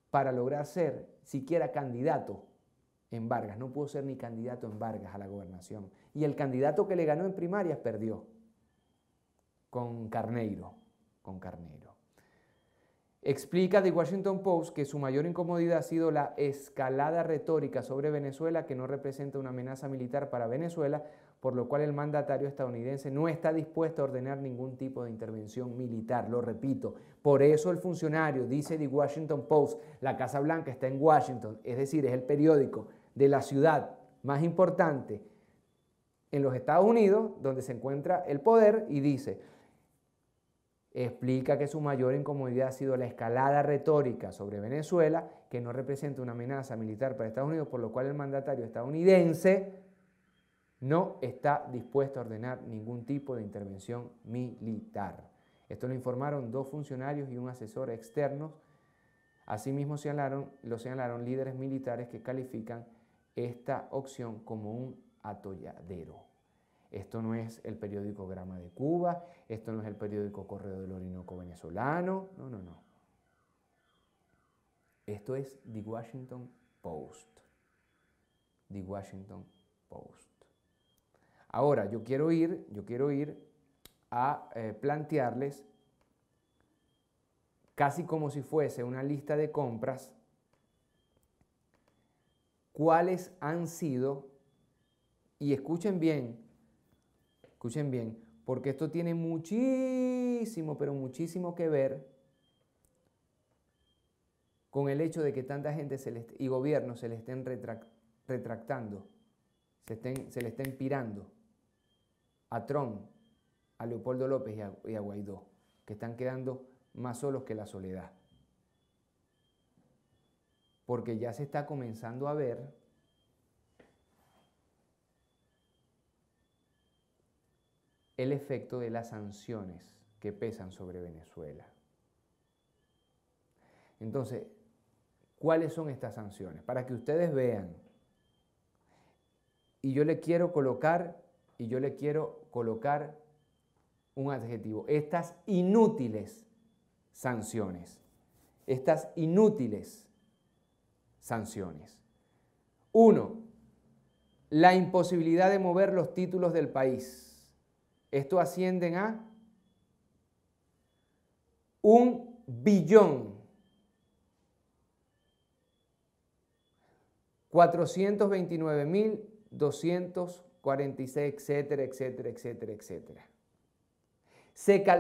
para lograr ser siquiera candidato en Vargas. No pudo ser ni candidato en Vargas a la gobernación. Y el candidato que le ganó en primarias perdió con Carneiro, con Carneiro. Explica The Washington Post que su mayor incomodidad ha sido la escalada retórica sobre Venezuela, que no representa una amenaza militar para Venezuela, por lo cual el mandatario estadounidense no está dispuesto a ordenar ningún tipo de intervención militar. Lo repito, por eso el funcionario, dice The Washington Post, la Casa Blanca está en Washington, es decir, es el periódico de la ciudad más importante en los Estados Unidos, donde se encuentra el poder, y dice, explica que su mayor incomodidad ha sido la escalada retórica sobre Venezuela, que no representa una amenaza militar para Estados Unidos, por lo cual el mandatario estadounidense no está dispuesto a ordenar ningún tipo de intervención militar. Esto lo informaron dos funcionarios y un asesor externo. Asimismo, señalaron, lo señalaron líderes militares que califican esta opción como un atolladero. Esto no es el periódico Grama de Cuba, esto no es el periódico Correo del Orinoco venezolano, no, no, no. Esto es The Washington Post. The Washington Post. Ahora, yo quiero ir, yo quiero ir a eh, plantearles casi como si fuese una lista de compras, cuáles han sido, y escuchen bien, Escuchen bien, porque esto tiene muchísimo, pero muchísimo que ver con el hecho de que tanta gente y gobierno se le estén retractando, se, le estén pirando a Trump, a Leopoldo López y a Guaidó, que están quedando más solos que la soledad. Porque ya se está comenzando a ver el efecto de las sanciones que pesan sobre Venezuela. Entonces, ¿cuáles son estas sanciones? Para que ustedes vean, y yo le quiero colocar, y yo le quiero colocar un adjetivo, estas inútiles sanciones, estas inútiles sanciones. Uno, la imposibilidad de mover los títulos del país. Esto ascienden a un billón 429.246, etcétera, etcétera, etcétera, etcétera.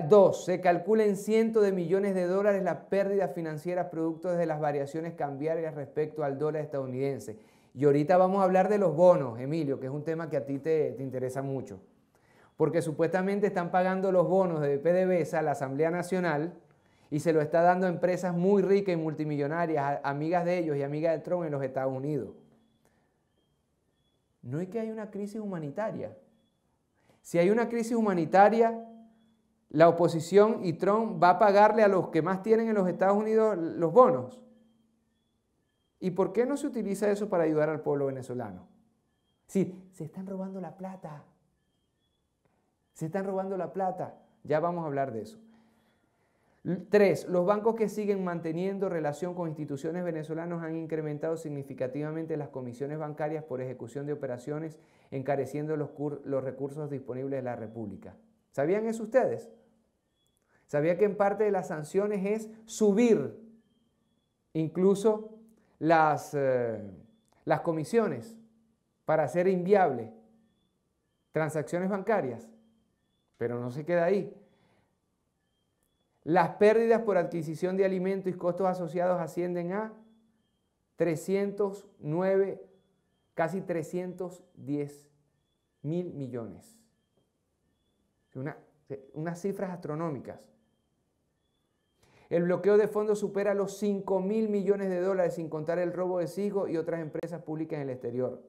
dos, se calcula en cientos de millones de dólares la pérdida financiera producto de las variaciones cambiarias respecto al dólar estadounidense. Y ahorita vamos a hablar de los bonos, Emilio, que es un tema que a ti te interesa mucho porque supuestamente están pagando los bonos de PDVSA a la Asamblea Nacional y se lo está dando a empresas muy ricas y multimillonarias, amigas de ellos y amigas de Trump en los Estados Unidos. No es que hay una crisis humanitaria. Si hay una crisis humanitaria, la oposición y Trump va a pagarle a los que más tienen en los Estados Unidos los bonos. ¿Y por qué no se utiliza eso para ayudar al pueblo venezolano? Si se están robando la plata. Se están robando la plata. Ya vamos a hablar de eso. Tres, los bancos que siguen manteniendo relación con instituciones venezolanas han incrementado significativamente las comisiones bancarias por ejecución de operaciones, encareciendo los, recursos disponibles de la República. ¿Sabían eso ustedes? ¿Sabía que en parte de las sanciones es subir incluso las, eh, las comisiones para hacer inviable transacciones bancarias? Pero no se queda ahí. Las pérdidas por adquisición de alimentos y costos asociados ascienden a 309, casi 310 mil millones. unas cifras astronómicas. El bloqueo de fondos supera los 5 mil millones de dólares, sin contar el robo de SIGO y otras empresas públicas en el exterior.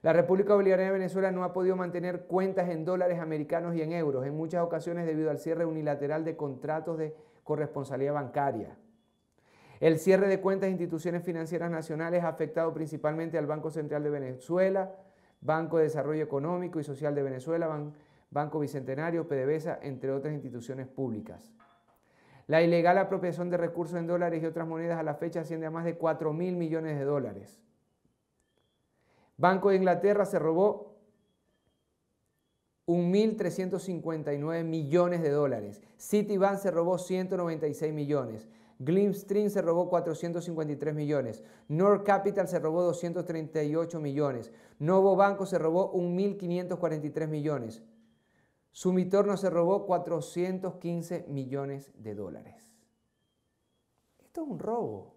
La República Bolivariana de Venezuela no ha podido mantener cuentas en dólares americanos y en euros, en muchas ocasiones debido al cierre unilateral de contratos de corresponsabilidad bancaria. El cierre de cuentas de instituciones financieras nacionales ha afectado principalmente al Banco Central de Venezuela, Banco de Desarrollo Económico y Social de Venezuela, Banco Bicentenario, PDVSA, entre otras instituciones públicas. La ilegal apropiación de recursos en dólares y otras monedas a la fecha asciende a más de 4 mil millones de dólares. Banco de Inglaterra se robó 1.359 millones de dólares. Citibank se robó 196 millones. Glimstream se robó 453 millones. North Capital se robó 238 millones. Novo Banco se robó 1.543 millones. Sumitorno se robó 415 millones de dólares. Esto es un robo.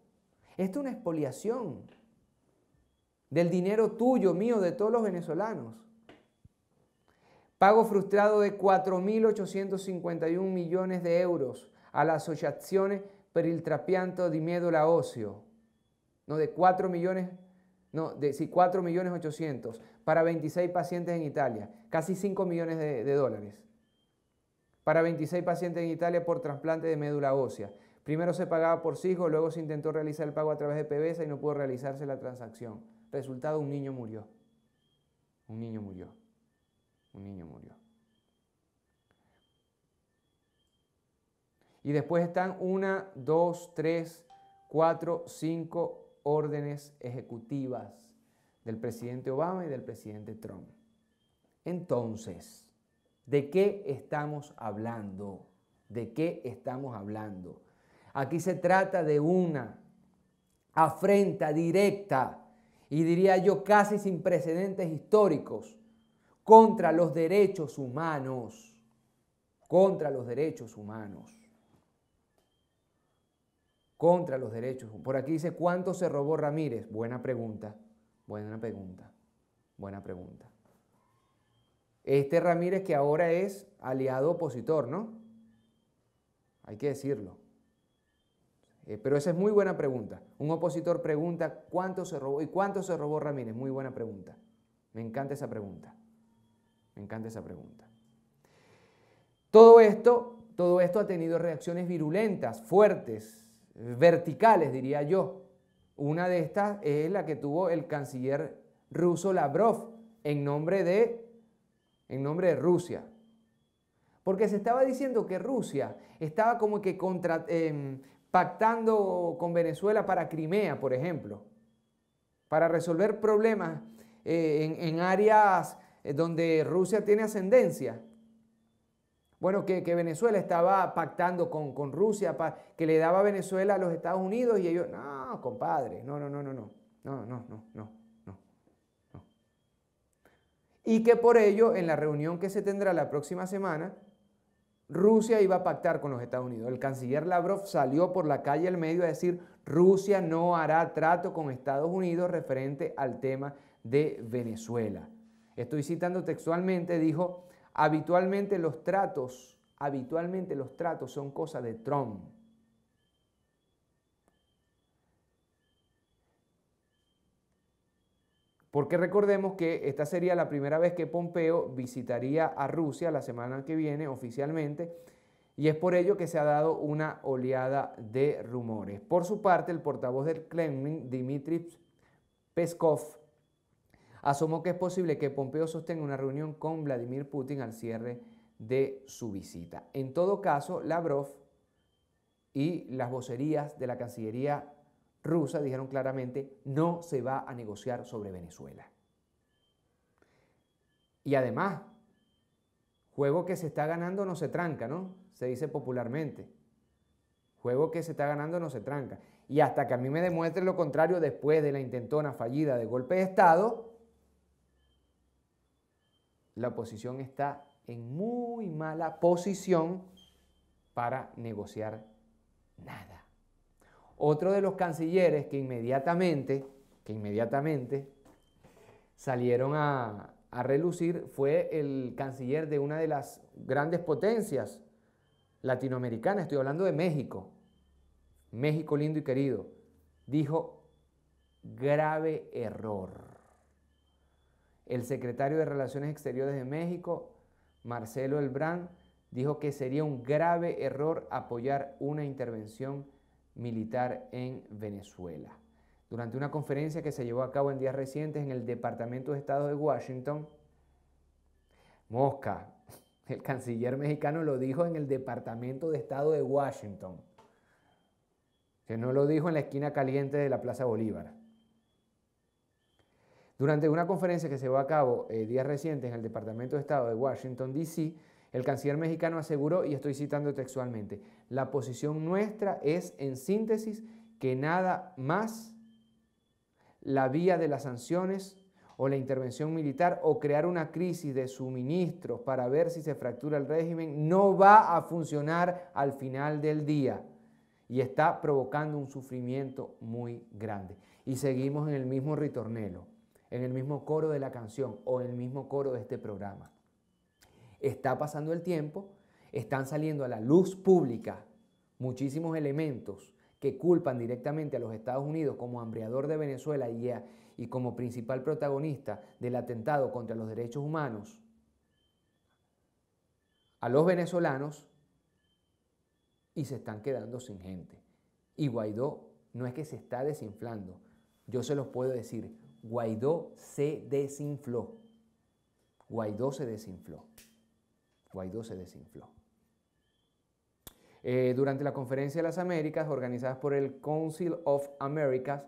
Esto es una expoliación del dinero tuyo, mío, de todos los venezolanos. Pago frustrado de 4.851 millones de euros a la asociación per il trapianto di médula óseo. No, de 4 millones, no, de sí, millones 800 para 26 pacientes en Italia, casi 5 millones de, dólares. Para 26 pacientes en Italia por trasplante de médula ósea. Primero se pagaba por SIGO, luego se intentó realizar el pago a través de PBSA y no pudo realizarse la transacción. Resultado, un niño murió. Un niño murió. Un niño murió. Y después están una, dos, tres, cuatro, cinco órdenes ejecutivas del presidente Obama y del presidente Trump. Entonces, ¿de qué estamos hablando? ¿De qué estamos hablando? Aquí se trata de una afrenta directa y diría yo casi sin precedentes históricos contra los derechos humanos, contra los derechos humanos, contra los derechos. Por aquí dice, ¿cuánto se robó Ramírez? Buena pregunta, buena pregunta, buena pregunta. Este Ramírez que ahora es aliado opositor, ¿no? Hay que decirlo. Eh, pero esa es muy buena pregunta. Un opositor pregunta cuánto se robó y cuánto se robó Ramírez. Muy buena pregunta. Me encanta esa pregunta. Me encanta esa pregunta. Todo esto, todo esto ha tenido reacciones virulentas, fuertes, verticales, diría yo. Una de estas es la que tuvo el canciller ruso Lavrov en nombre de, en nombre de Rusia. Porque se estaba diciendo que Rusia estaba como que contra, em, pactando con Venezuela para Crimea, por ejemplo, para resolver problemas en, áreas donde Rusia tiene ascendencia. Bueno, que, Venezuela estaba pactando con, Rusia, que le daba Venezuela a los Estados Unidos y ellos, no, compadre, no, no, no, no, no, no, no, no, no. Y que por ello, en la reunión que se tendrá la próxima semana, Rusia iba a pactar con los Estados Unidos. El canciller Lavrov salió por la calle al medio a decir, Rusia no hará trato con Estados Unidos referente al tema de Venezuela. Estoy citando textualmente, dijo, habitualmente los tratos, habitualmente los tratos son cosa de Trump. Porque recordemos que esta sería la primera vez que Pompeo visitaría a Rusia la semana que viene oficialmente y es por ello que se ha dado una oleada de rumores. Por su parte, el portavoz del Kremlin, Dmitry Peskov, asomó que es posible que Pompeo sostenga una reunión con Vladimir Putin al cierre de su visita. En todo caso, Lavrov y las vocerías de la Cancillería rusa dijeron claramente, no se va a negociar sobre Venezuela. Y además, juego que se está ganando no se tranca, ¿no? Se dice popularmente. Juego que se está ganando no se tranca. Y hasta que a mí me demuestre lo contrario después de la intentona fallida de golpe de Estado, la oposición está en muy mala posición para negociar nada. Otro de los cancilleres que inmediatamente, que inmediatamente salieron a, a relucir fue el canciller de una de las grandes potencias latinoamericanas, estoy hablando de México, México lindo y querido, dijo grave error. El secretario de Relaciones Exteriores de México, Marcelo Elbrán, dijo que sería un grave error apoyar una intervención militar en Venezuela. Durante una conferencia que se llevó a cabo en días recientes en el Departamento de Estado de Washington, Mosca, el canciller mexicano lo dijo en el Departamento de Estado de Washington, que no lo dijo en la esquina caliente de la Plaza Bolívar. Durante una conferencia que se llevó a cabo eh, días recientes en el Departamento de Estado de Washington, D.C., el canciller mexicano aseguró, y estoy citando textualmente, la posición nuestra es, en síntesis, que nada más la vía de las sanciones o la intervención militar o crear una crisis de suministros para ver si se fractura el régimen no va a funcionar al final del día y está provocando un sufrimiento muy grande. Y seguimos en el mismo ritornelo, en el mismo coro de la canción o en el mismo coro de este programa. Está pasando el tiempo, están saliendo a la luz pública muchísimos elementos que culpan directamente a los Estados Unidos como hambreador de Venezuela y, y como principal protagonista del atentado contra los derechos humanos a los venezolanos y se están quedando sin gente. Y Guaidó no es que se está desinflando, yo se los puedo decir, Guaidó se desinfló. Guaidó se desinfló. Guaidó se desinfló. Eh, durante la Conferencia de las Américas, organizada por el Council of Americas,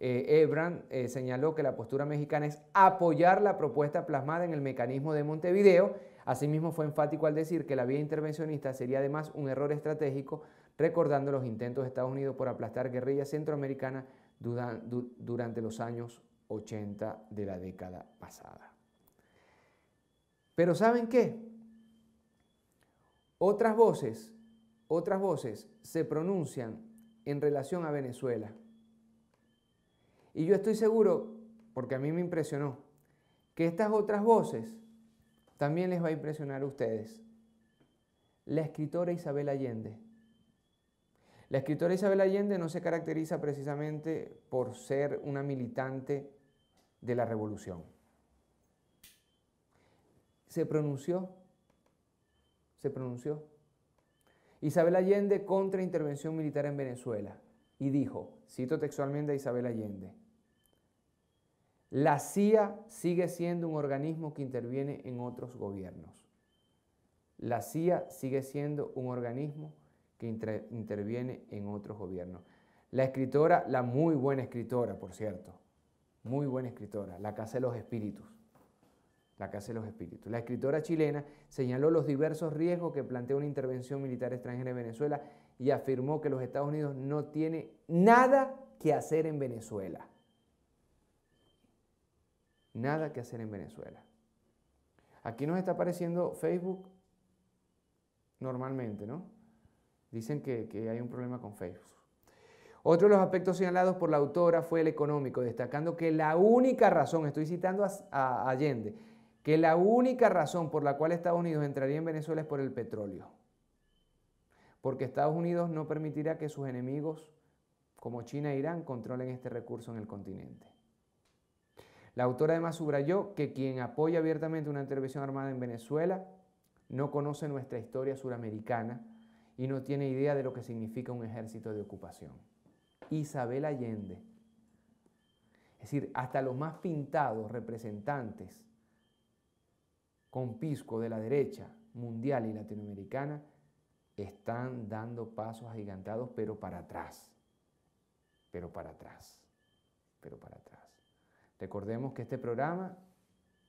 eh, Ebran eh, señaló que la postura mexicana es apoyar la propuesta plasmada en el mecanismo de Montevideo. Asimismo, fue enfático al decir que la vía intervencionista sería además un error estratégico, recordando los intentos de Estados Unidos por aplastar guerrillas centroamericanas durante los años 80 de la década pasada. Pero ¿saben qué? Otras voces, otras voces se pronuncian en relación a Venezuela. Y yo estoy seguro, porque a mí me impresionó, que estas otras voces también les va a impresionar a ustedes. La escritora Isabel Allende. La escritora Isabel Allende no se caracteriza precisamente por ser una militante de la revolución. Se pronunció se pronunció. Isabel Allende contra intervención militar en Venezuela y dijo, cito textualmente a Isabel Allende, la CIA sigue siendo un organismo que interviene en otros gobiernos. La CIA sigue siendo un organismo que interviene en otros gobiernos. La escritora, la muy buena escritora, por cierto, muy buena escritora, La Casa de los Espíritus, la Casa de los Espíritus. La escritora chilena señaló los diversos riesgos que plantea una intervención militar extranjera en Venezuela y afirmó que los Estados Unidos no tiene nada que hacer en Venezuela. Nada que hacer en Venezuela. Aquí nos está apareciendo Facebook normalmente, ¿no? Dicen que, hay un problema con Facebook. Otro de los aspectos señalados por la autora fue el económico, destacando que la única razón, estoy citando a Allende, que la única razón por la cual Estados Unidos entraría en Venezuela es por el petróleo. Porque Estados Unidos no permitirá que sus enemigos, como China e Irán, controlen este recurso en el continente. La autora además subrayó que quien apoya abiertamente una intervención armada en Venezuela no conoce nuestra historia suramericana y no tiene idea de lo que significa un ejército de ocupación. Isabel Allende. Es decir, hasta los más pintados representantes pisco de la derecha mundial y latinoamericana están dando pasos agigantados, pero para atrás, pero para atrás, pero para atrás. Recordemos que este programa,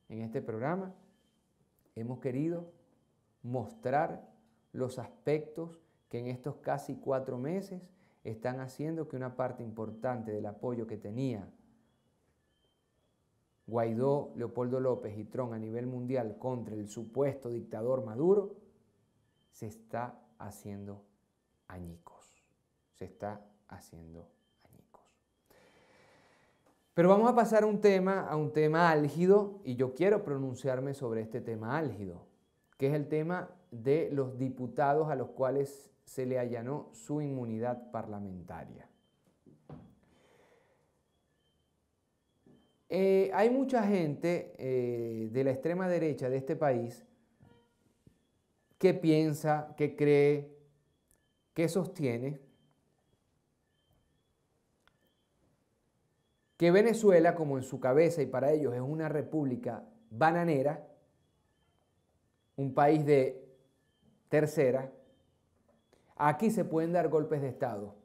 en este programa, hemos querido mostrar los aspectos que en estos casi cuatro meses están haciendo que una parte importante del apoyo que tenía Guaidó, Leopoldo López y Tron a nivel mundial contra el supuesto dictador Maduro, se está haciendo añicos. Se está haciendo añicos. Pero vamos a pasar a un tema, a un tema álgido, y yo quiero pronunciarme sobre este tema álgido, que es el tema de los diputados a los cuales se le allanó su inmunidad parlamentaria. Eh, hay mucha gente eh, de la extrema derecha de este país que piensa, que cree, que sostiene que Venezuela, como en su cabeza y para ellos es una república bananera, un país de tercera, aquí se pueden dar golpes de Estado.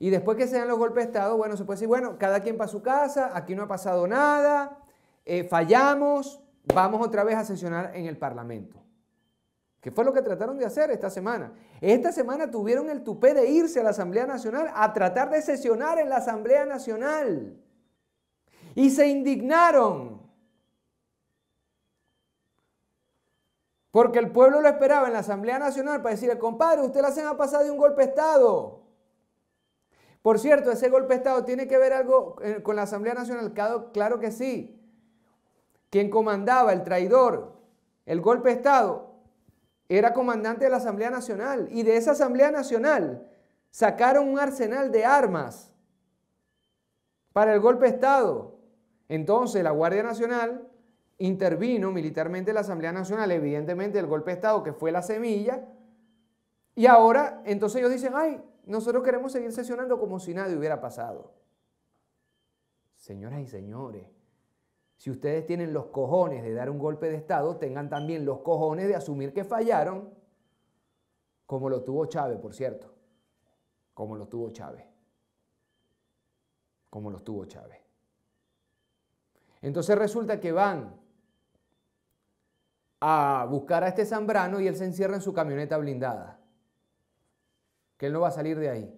Y después que se dan los golpes de Estado, bueno, se puede decir, bueno, cada quien para su casa, aquí no ha pasado nada, eh, fallamos, vamos otra vez a sesionar en el Parlamento. ¿Qué fue lo que trataron de hacer esta semana? Esta semana tuvieron el tupé de irse a la Asamblea Nacional a tratar de sesionar en la Asamblea Nacional. Y se indignaron. Porque el pueblo lo esperaba en la Asamblea Nacional para decirle, compadre, usted la se ha pasado de un golpe de Estado. Por cierto, ese golpe de Estado tiene que ver algo eh, con la Asamblea Nacional. Claro que sí. Quien comandaba, el traidor, el golpe de Estado, era comandante de la Asamblea Nacional. Y de esa Asamblea Nacional sacaron un arsenal de armas para el golpe de Estado. Entonces la Guardia Nacional intervino militarmente en la Asamblea Nacional, evidentemente el golpe de Estado que fue la semilla. Y ahora, entonces ellos dicen, ay, nosotros queremos seguir sesionando como si nada hubiera pasado. Señoras y señores, si ustedes tienen los cojones de dar un golpe de Estado, tengan también los cojones de asumir que fallaron, como lo tuvo Chávez, por cierto, como lo tuvo Chávez, como lo tuvo Chávez. Entonces resulta que van a buscar a este Zambrano y él se encierra en su camioneta blindada que él no va a salir de ahí.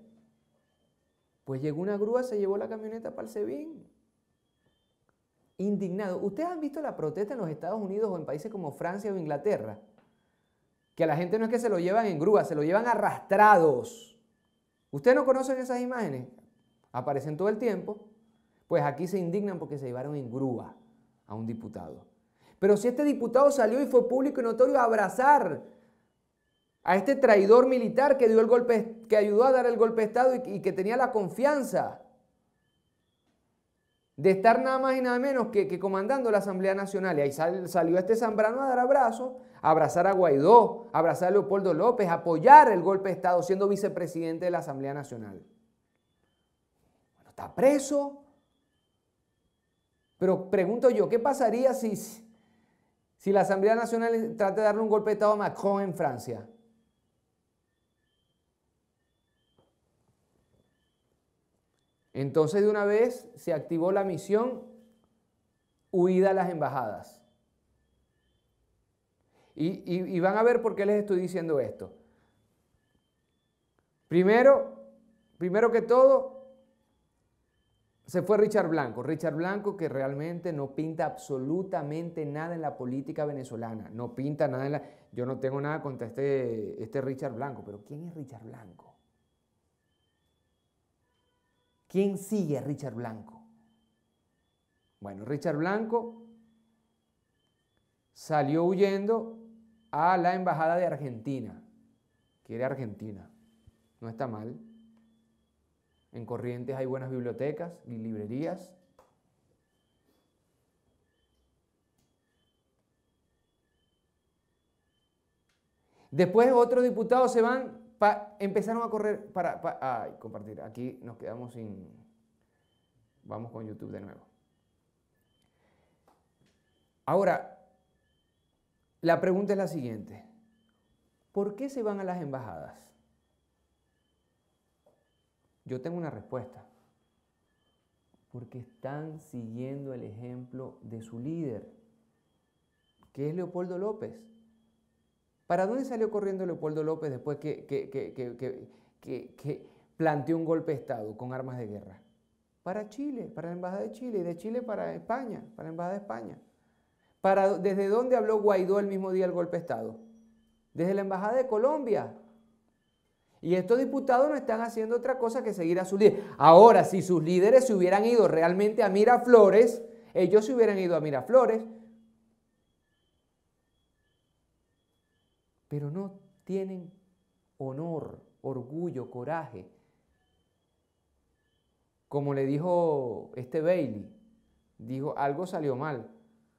Pues llegó una grúa, se llevó la camioneta para el Sebin. Indignado. ¿Ustedes han visto la protesta en los Estados Unidos o en países como Francia o Inglaterra? Que a la gente no es que se lo llevan en grúa, se lo llevan arrastrados. ¿Ustedes no conocen esas imágenes? Aparecen todo el tiempo. Pues aquí se indignan porque se llevaron en grúa a un diputado. Pero si este diputado salió y fue público y notorio a abrazar a este traidor militar que, dio el golpe, que ayudó a dar el golpe de Estado y, que tenía la confianza de estar nada más y nada menos que, comandando la Asamblea Nacional. Y ahí salió este Zambrano a dar abrazos, a abrazar a Guaidó, a abrazar a Leopoldo López, a apoyar el golpe de Estado siendo vicepresidente de la Asamblea Nacional. Bueno, está preso. Pero pregunto yo, ¿qué pasaría si, si la Asamblea Nacional trata de darle un golpe de Estado a Macron en Francia? Entonces de una vez se activó la misión huida a las embajadas. Y, van a ver por qué les estoy diciendo esto. Primero, primero que todo, se fue Richard Blanco. Richard Blanco que realmente no pinta absolutamente nada en la política venezolana. No pinta nada en la... Yo no tengo nada contra este, este Richard Blanco, pero ¿quién es Richard Blanco? ¿Quién sigue a Richard Blanco? Bueno, Richard Blanco salió huyendo a la embajada de Argentina, quiere era Argentina. No está mal. En Corrientes hay buenas bibliotecas y librerías. Después otros diputados se van empezaron a correr para, compartir. Aquí nos quedamos sin. Vamos con YouTube de nuevo. Ahora, la pregunta es la siguiente. ¿Por qué se van a las embajadas? Yo tengo una respuesta. Porque están siguiendo el ejemplo de su líder, que es Leopoldo López. ¿Para dónde salió corriendo Leopoldo López después que, que, planteó un golpe de Estado con armas de guerra? Para Chile, para la Embajada de Chile, y de Chile para España, para la Embajada de España. Para, ¿Desde dónde habló Guaidó el mismo día el golpe de Estado? Desde la Embajada de Colombia. Y estos diputados no están haciendo otra cosa que seguir a sus líderes. Ahora, si sus líderes se hubieran ido realmente a Miraflores, ellos se hubieran ido a Miraflores, pero no tienen honor, orgullo, coraje. Como le dijo este Bailey, dijo, algo salió mal,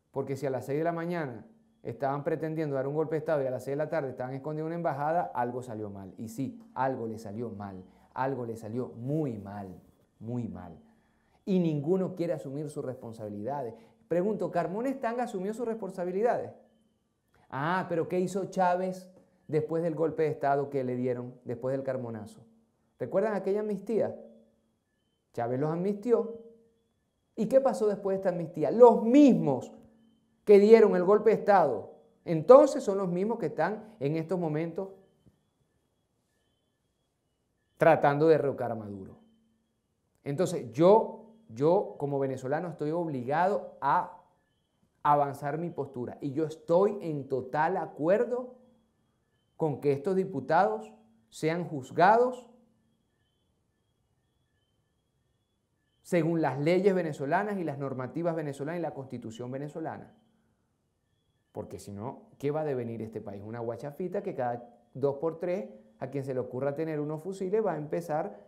porque si a las 6 de la mañana estaban pretendiendo dar un golpe de Estado y a las 6 de la tarde estaban escondiendo una embajada, algo salió mal. Y sí, algo le salió mal, algo le salió muy mal, muy mal. Y ninguno quiere asumir sus responsabilidades. Pregunto, ¿Carmón Estanga asumió sus responsabilidades? Ah, pero ¿qué hizo Chávez después del golpe de Estado que le dieron, después del carmonazo? ¿Recuerdan aquella amnistía? Chávez los amnistió. ¿Y qué pasó después de esta amnistía? Los mismos que dieron el golpe de Estado, entonces son los mismos que están en estos momentos tratando de derrocar a Maduro. Entonces yo, yo como venezolano estoy obligado a avanzar mi postura. Y yo estoy en total acuerdo con que estos diputados sean juzgados según las leyes venezolanas y las normativas venezolanas y la constitución venezolana. Porque si no, ¿qué va a devenir este país? Una guachafita que cada dos por tres, a quien se le ocurra tener unos fusiles, va a empezar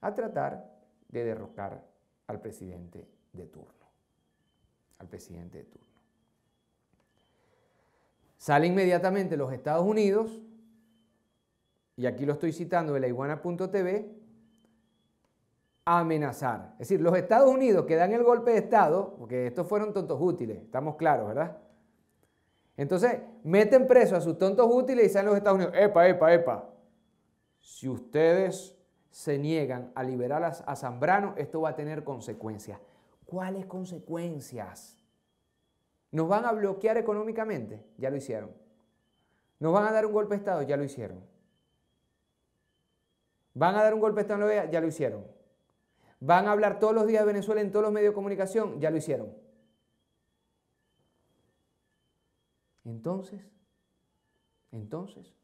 a tratar de derrocar al presidente de turno presidente de turno. Sale inmediatamente los Estados Unidos, y aquí lo estoy citando de la iguana.tv, a amenazar. Es decir, los Estados Unidos que dan el golpe de Estado, porque estos fueron tontos útiles, estamos claros, ¿verdad? Entonces, meten preso a sus tontos útiles y salen los Estados Unidos, epa, epa, epa. Si ustedes se niegan a liberar a Zambrano, esto va a tener consecuencias. ¿Cuáles consecuencias? ¿Nos van a bloquear económicamente? Ya lo hicieron. ¿Nos van a dar un golpe de Estado? Ya lo hicieron. ¿Van a dar un golpe de Estado en la Ya lo hicieron. ¿Van a hablar todos los días de Venezuela en todos los medios de comunicación? Ya lo hicieron. Entonces, entonces,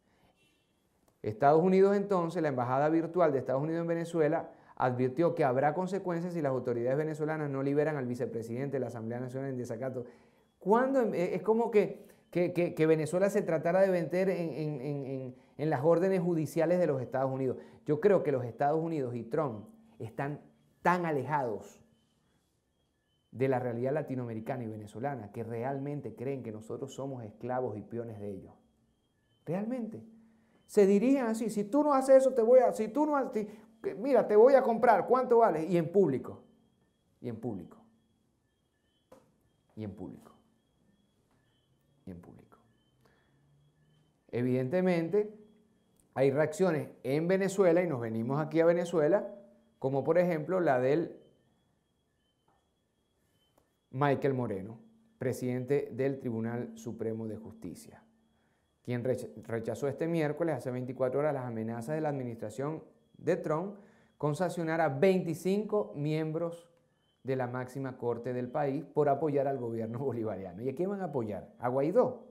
Estados Unidos entonces, la embajada virtual de Estados Unidos en Venezuela, advirtió que habrá consecuencias si las autoridades venezolanas no liberan al vicepresidente de la Asamblea Nacional en desacato. Cuando em, e, Es como que, que, Venezuela se tratara de vender en, en las órdenes judiciales de los Estados Unidos. Yo creo que los Estados Unidos y Trump están tan alejados de la realidad latinoamericana y venezolana que realmente creen que nosotros somos esclavos y peones de ellos. Realmente. Se dirigen así, si tú no haces eso te voy a, si tú no haces, mira, te voy a comprar, ¿cuánto vale? Y en público, y en público, y en público, y en público. Evidentemente, hay reacciones en Venezuela, y nos venimos aquí a Venezuela, como por ejemplo la del Michael Moreno, presidente del Tribunal Supremo de Justicia, quien rechazó este miércoles, hace 24 horas, las amenazas de la administración de Trump sancionar a 25 miembros de la máxima corte del país por apoyar al gobierno bolivariano. ¿Y a quién van a apoyar? ¿A Guaidó?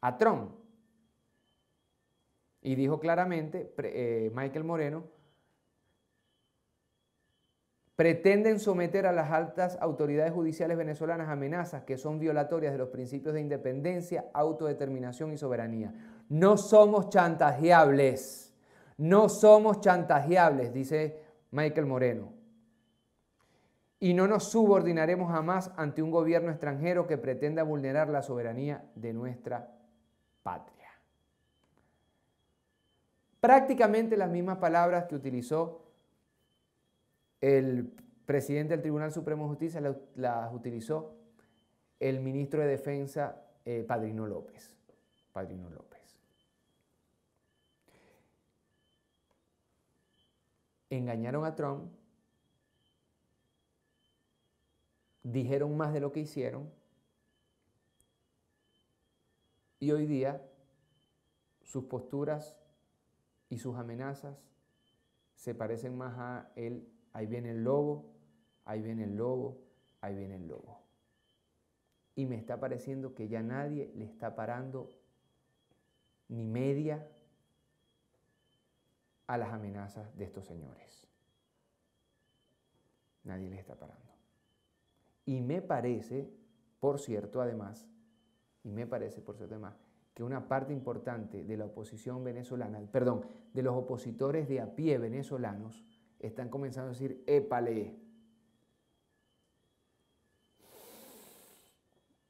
¿A Trump? Y dijo claramente eh, Michael Moreno, pretenden someter a las altas autoridades judiciales venezolanas amenazas que son violatorias de los principios de independencia, autodeterminación y soberanía. No somos chantajeables. No somos chantajeables, dice Michael Moreno. Y no nos subordinaremos jamás ante un gobierno extranjero que pretenda vulnerar la soberanía de nuestra patria. Prácticamente las mismas palabras que utilizó el presidente del Tribunal Supremo de Justicia, las utilizó el ministro de Defensa, eh, Padrino López. Padrino López. engañaron a Trump, dijeron más de lo que hicieron y hoy día sus posturas y sus amenazas se parecen más a él, ahí viene el lobo, ahí viene el lobo, ahí viene el lobo. Y me está pareciendo que ya nadie le está parando ni media a las amenazas de estos señores. Nadie les está parando. Y me parece, por cierto, además, y me parece, por cierto, además, que una parte importante de la oposición venezolana, perdón, de los opositores de a pie venezolanos, están comenzando a decir, épale,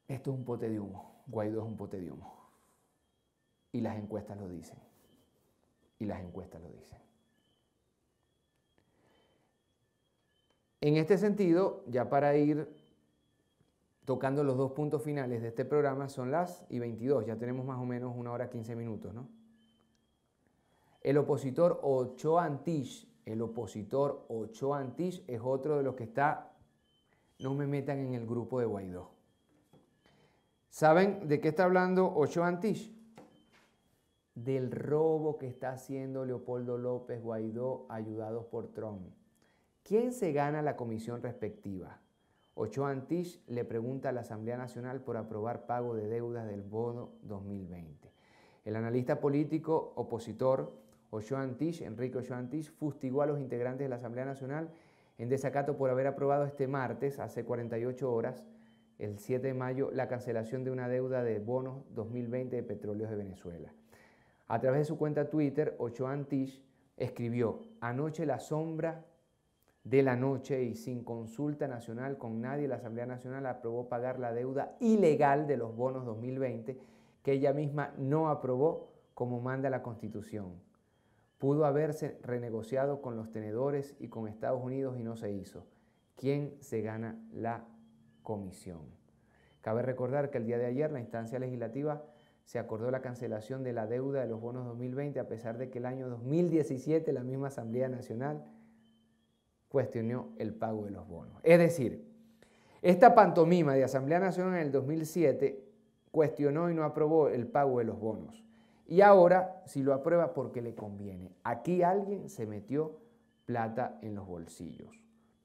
esto es un pote de humo, Guaidó es un pote de humo. Y las encuestas lo dicen y las encuestas lo dicen. En este sentido, ya para ir tocando los dos puntos finales de este programa, son las y 22, ya tenemos más o menos una hora 15 minutos, ¿no? El opositor Ocho Antich, el opositor Ocho Antich es otro de los que está, no me metan en el grupo de Guaidó. ¿Saben de qué está hablando Ocho Antich? del robo que está haciendo Leopoldo López Guaidó ayudados por Trump. ¿Quién se gana la comisión respectiva? Ochoa Antich le pregunta a la Asamblea Nacional por aprobar pago de deudas del bono 2020. El analista político opositor Ochoa Enrique Ochoa Antich, fustigó a los integrantes de la Asamblea Nacional en desacato por haber aprobado este martes, hace 48 horas, el 7 de mayo, la cancelación de una deuda de bonos 2020 de petróleos de Venezuela. A través de su cuenta Twitter, Ochoan Tish escribió, anoche la sombra de la noche y sin consulta nacional con nadie, la Asamblea Nacional aprobó pagar la deuda ilegal de los bonos 2020 que ella misma no aprobó como manda la Constitución. Pudo haberse renegociado con los tenedores y con Estados Unidos y no se hizo. ¿Quién se gana la comisión? Cabe recordar que el día de ayer la instancia legislativa se acordó la cancelación de la deuda de los bonos 2020 a pesar de que el año 2017 la misma Asamblea Nacional cuestionó el pago de los bonos. Es decir, esta pantomima de Asamblea Nacional en el 2007 cuestionó y no aprobó el pago de los bonos. Y ahora, si lo aprueba porque le conviene. Aquí alguien se metió plata en los bolsillos.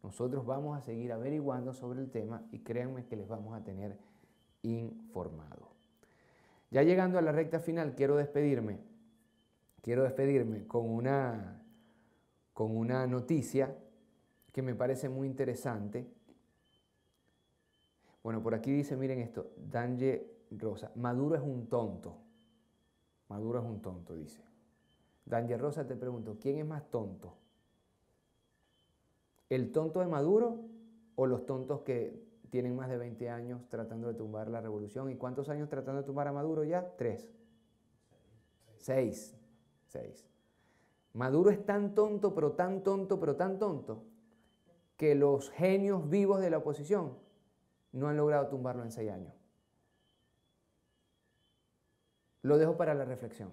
Nosotros vamos a seguir averiguando sobre el tema y créanme que les vamos a tener informados. Ya llegando a la recta final, quiero despedirme. Quiero despedirme con una, con una noticia que me parece muy interesante. Bueno, por aquí dice, miren esto, Danje Rosa, Maduro es un tonto. Maduro es un tonto, dice. Danje Rosa te pregunto, ¿quién es más tonto? ¿El tonto de Maduro o los tontos que tienen más de 20 años tratando de tumbar la revolución. ¿Y cuántos años tratando de tumbar a Maduro ya? Tres. Seis. Seis. Maduro es tan tonto, pero tan tonto, pero tan tonto, que los genios vivos de la oposición no han logrado tumbarlo en seis años. Lo dejo para la reflexión.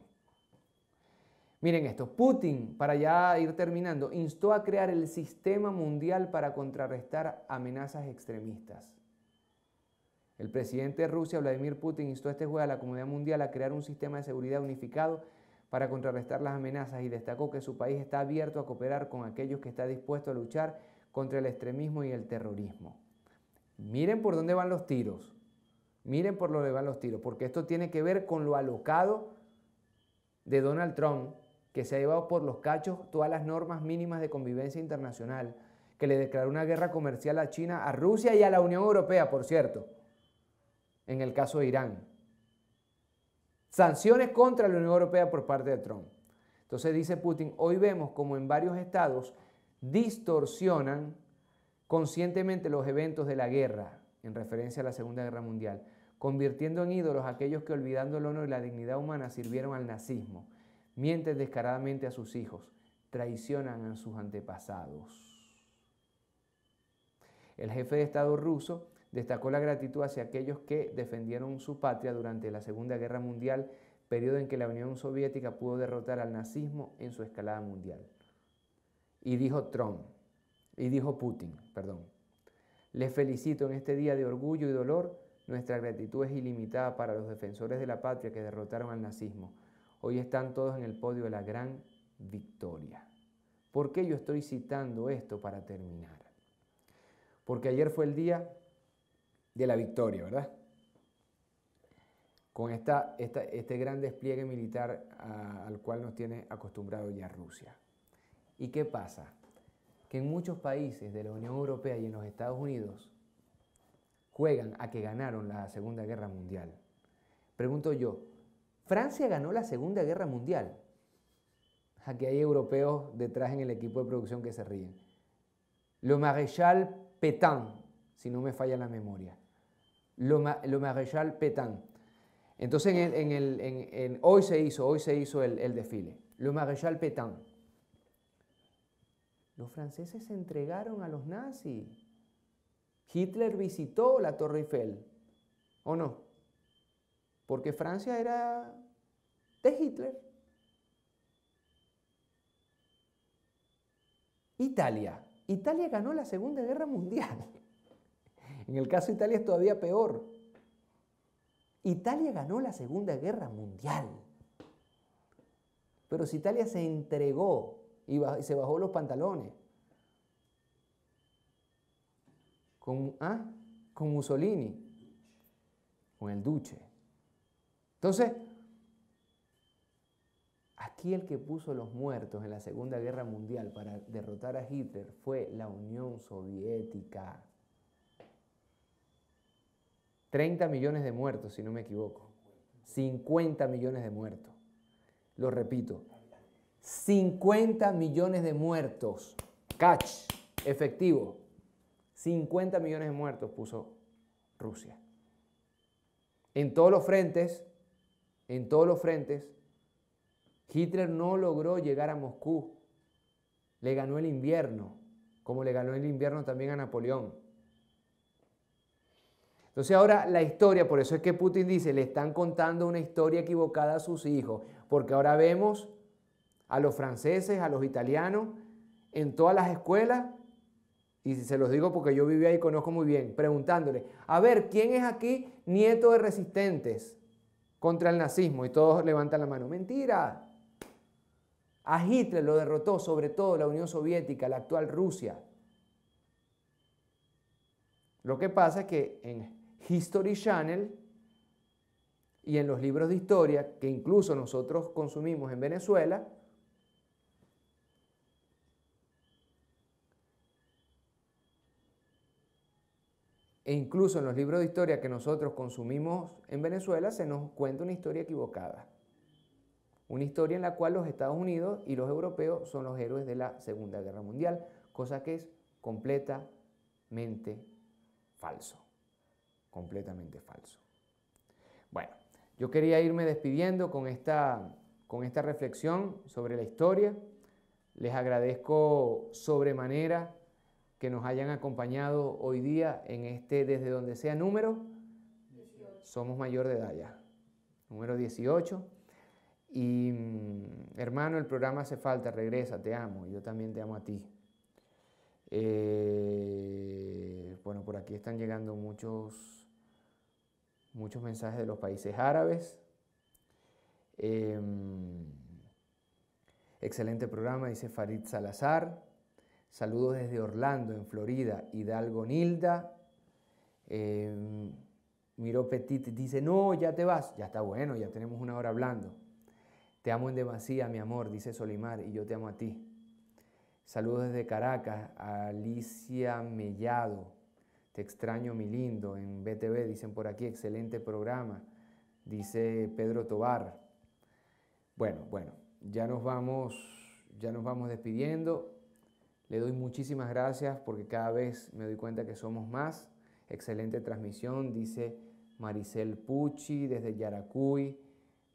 Miren esto, Putin, para ya ir terminando, instó a crear el sistema mundial para contrarrestar amenazas extremistas. El presidente de Rusia, Vladimir Putin, instó este jueves a la comunidad mundial a crear un sistema de seguridad unificado para contrarrestar las amenazas y destacó que su país está abierto a cooperar con aquellos que está dispuesto a luchar contra el extremismo y el terrorismo. Miren por dónde van los tiros. Miren por dónde van los tiros, porque esto tiene que ver con lo alocado de Donald Trump que se ha llevado por los cachos todas las normas mínimas de convivencia internacional, que le declaró una guerra comercial a China, a Rusia y a la Unión Europea, por cierto, en el caso de Irán. Sanciones contra la Unión Europea por parte de Trump. Entonces dice Putin, hoy vemos como en varios estados distorsionan conscientemente los eventos de la guerra, en referencia a la Segunda Guerra Mundial, convirtiendo en ídolos aquellos que olvidando el honor y la dignidad humana sirvieron al nazismo mienten descaradamente a sus hijos, traicionan a sus antepasados. El jefe de Estado ruso destacó la gratitud hacia aquellos que defendieron su patria durante la Segunda Guerra Mundial, periodo en que la Unión Soviética pudo derrotar al nazismo en su escalada mundial. Y dijo Trump, y dijo Putin, perdón. Les felicito en este día de orgullo y dolor. Nuestra gratitud es ilimitada para los defensores de la patria que derrotaron al nazismo Hoy están todos en el podio de la gran victoria. ¿Por qué yo estoy citando esto para terminar? Porque ayer fue el día de la victoria, ¿verdad? Con este gran despliegue militar al cual nos tiene acostumbrado ya Rusia. ¿Y qué pasa? Que en muchos países de la Unión Europea y en los Estados Unidos juegan a que ganaron la Segunda Guerra Mundial. Pregunto yo, Francia ganó la Segunda Guerra Mundial. Aquí hay europeos detrás en el equipo de producción que se ríen. Le Maréchal Pétain, si no me falla la memoria. Le, Maréchal Pétain. Entonces hoy se hizo, hoy se hizo el, el desfile. Le Maréchal Pétain. Los franceses se entregaron a los nazis. Hitler visitó la Torre Eiffel, ¿o no? Porque Francia era de Hitler. Italia. Italia ganó la Segunda Guerra Mundial. En el caso de Italia es todavía peor. Italia ganó la Segunda Guerra Mundial. Pero si Italia se entregó y, se bajó los pantalones ah, con, Mussolini, con el Duce. Entonces, Aquí el que puso los muertos en la Segunda Guerra Mundial para derrotar a Hitler fue la Unión Soviética. 30 millones de muertos, si no me equivoco. 50 millones de muertos. Lo repito. 50 millones de muertos. Catch, efectivo. 50 millones de muertos puso Rusia. En todos los frentes, en todos los frentes, Hitler no logró llegar a Moscú. Le ganó el invierno, como le ganó el invierno también a Napoleón. Entonces ahora la historia, por eso es que Putin dice, le están contando una historia equivocada a sus hijos, porque ahora vemos a los franceses, a los italianos, en todas las escuelas, y se los digo porque yo viví ahí y conozco muy bien, preguntándole, a ver, ¿quién es aquí nieto de resistentes contra el nazismo? Y todos levantan la mano, mentira, a Hitler lo derrotó sobre todo la Unión Soviética, la actual Rusia. Lo que pasa es que en History Channel y en los libros de historia que incluso nosotros consumimos en Venezuela, e incluso en los libros de historia que nosotros consumimos en Venezuela se nos cuenta una historia equivocada. Una historia en la cual los Estados Unidos y los europeos son los héroes de la Segunda Guerra Mundial, cosa que es completamente falso. Completamente falso. Bueno, yo quería irme despidiendo con esta, con esta reflexión sobre la historia. Les agradezco sobremanera que nos hayan acompañado hoy día en este desde donde sea número. Somos mayor de edad ya. Número 18. Y mm, hermano, el programa hace falta, regresa, te amo, yo también te amo a ti. Eh, bueno, por aquí están llegando muchos, muchos mensajes de los países árabes. Em, excelente programa, dice Farid Salazar. Saludos desde Orlando, en Florida, Hidalgo Nilda. Miró em, Miro Petit dice, no, ya te vas. Ya está bueno, ya tenemos una hora hablando. Te amo en demasía, mi amor, dice Solimar, y yo te amo a ti. Saludos desde Caracas Alicia Mellado. Te extraño, mi lindo, en BTV, dicen por aquí, excelente programa, dice Pedro Tobar. Bueno, bueno, ya nos vamos, ya nos vamos despidiendo. Le doy muchísimas gracias porque cada vez me doy cuenta que somos más. Excelente transmisión, dice Maricel Pucci desde Yaracuy.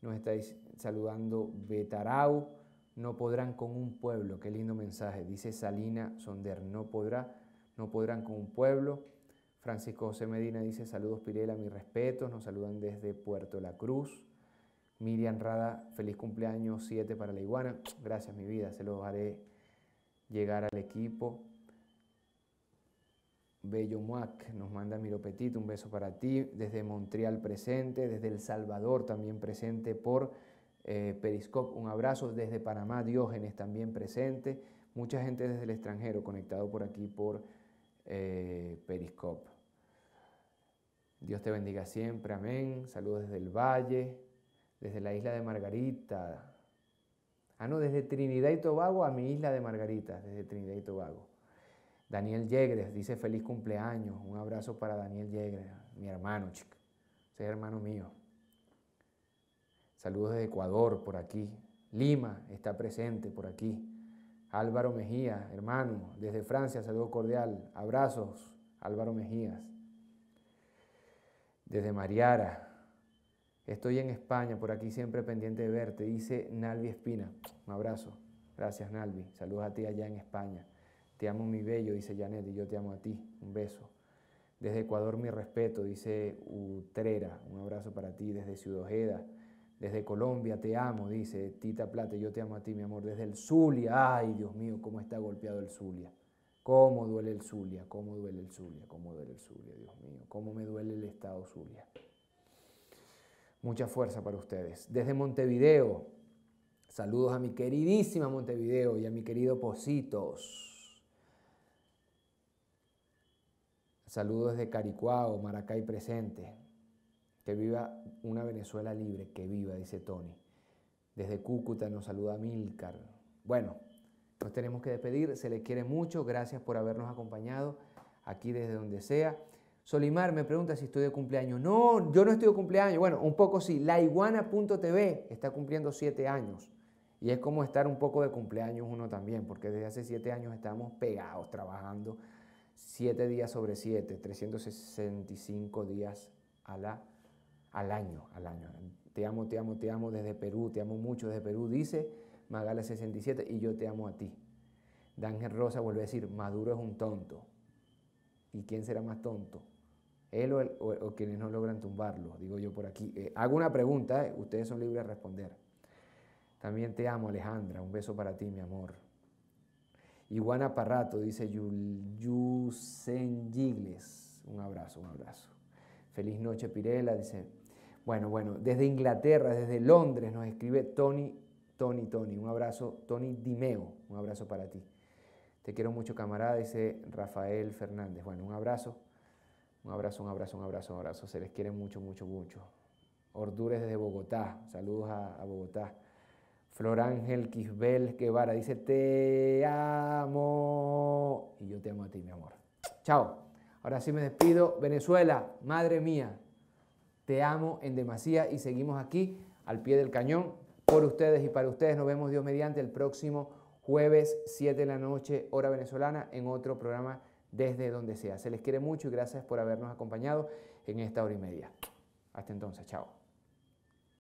Nos estáis saludando Betarau, no podrán con un pueblo, qué lindo mensaje, dice Salina Sonder, no podrá, no podrán con un pueblo. Francisco José Medina dice saludos Pirela, mis respetos, nos saludan desde Puerto La Cruz. Miriam Rada, feliz cumpleaños 7 para la iguana. Gracias mi vida, se los haré llegar al equipo. Bello Muac nos manda Petit, un beso para ti. Desde Montreal presente, desde El Salvador también presente por eh, Periscope, un abrazo desde Panamá, Diógenes también presente, mucha gente desde el extranjero conectado por aquí por eh, Periscope. Dios te bendiga siempre, amén. Saludos desde el Valle, desde la isla de Margarita. Ah, no, desde Trinidad y Tobago a mi isla de Margarita, desde Trinidad y Tobago. Daniel Yegres dice feliz cumpleaños. Un abrazo para Daniel Yegres, mi hermano, chico. Ese hermano mío. Saludos desde Ecuador por aquí. Lima está presente por aquí. Álvaro Mejía, hermano, desde Francia, saludo cordial. Abrazos, Álvaro Mejías. Desde Mariara. Estoy en España, por aquí siempre pendiente de verte, dice Nalvi Espina. Un abrazo. Gracias, Nalvi. Saludos a ti allá en España. Te amo mi bello, dice Janet, y yo te amo a ti. Un beso. Desde Ecuador mi respeto, dice Utrera. Un abrazo para ti desde Ciudad Ojeda. Desde Colombia te amo, dice Tita Plata, yo te amo a ti, mi amor. Desde el Zulia, ay Dios mío, cómo está golpeado el Zulia. Cómo duele el Zulia, cómo duele el Zulia, cómo duele el Zulia, Dios mío. Cómo me duele el estado Zulia. Mucha fuerza para ustedes. Desde Montevideo, saludos a mi queridísima Montevideo y a mi querido Positos. Saludos desde Caricuao, Maracay presente. Que viva una Venezuela libre, que viva, dice Tony. Desde Cúcuta nos saluda Milcar. Bueno, nos tenemos que despedir, se le quiere mucho, gracias por habernos acompañado aquí desde donde sea. Solimar me pregunta si estoy de cumpleaños. No, yo no estoy de cumpleaños. Bueno, un poco sí. Laiguana.tv está cumpliendo siete años. Y es como estar un poco de cumpleaños uno también, porque desde hace siete años estamos pegados trabajando siete días sobre siete, 365 días a la al año, al año. Te amo, te amo, te amo desde Perú, te amo mucho desde Perú, dice Magala 67, y yo te amo a ti. D'Ángel Rosa vuelve a decir, Maduro es un tonto. ¿Y quién será más tonto? Él o, quienes no logran tumbarlo, digo yo por aquí. Eh, hago una pregunta, eh, ustedes son libres de responder. También te amo, Alejandra, un beso para ti, mi amor. Iguana Parrato, dice Yusen Gigles. Un abrazo, un abrazo. Feliz noche, Pirela, dice bueno, bueno, desde Inglaterra, desde Londres nos escribe Tony, Tony, Tony. Un abrazo, Tony Dimeo, un abrazo para ti. Te quiero mucho, camarada, dice Rafael Fernández. Bueno, un abrazo, un abrazo, un abrazo, un abrazo, un abrazo. Se les quiere mucho, mucho, mucho. Ordures desde Bogotá, saludos a, a Bogotá. Flor Ángel Quisbel Guevara dice, te amo. Y yo te amo a ti, mi amor. Chao. Ahora sí me despido. Venezuela, madre mía, te amo en demasía y seguimos aquí al pie del cañón por ustedes y para ustedes. Nos vemos Dios mediante el próximo jueves 7 de la noche, hora venezolana, en otro programa desde donde sea. Se les quiere mucho y gracias por habernos acompañado en esta hora y media. Hasta entonces, chao.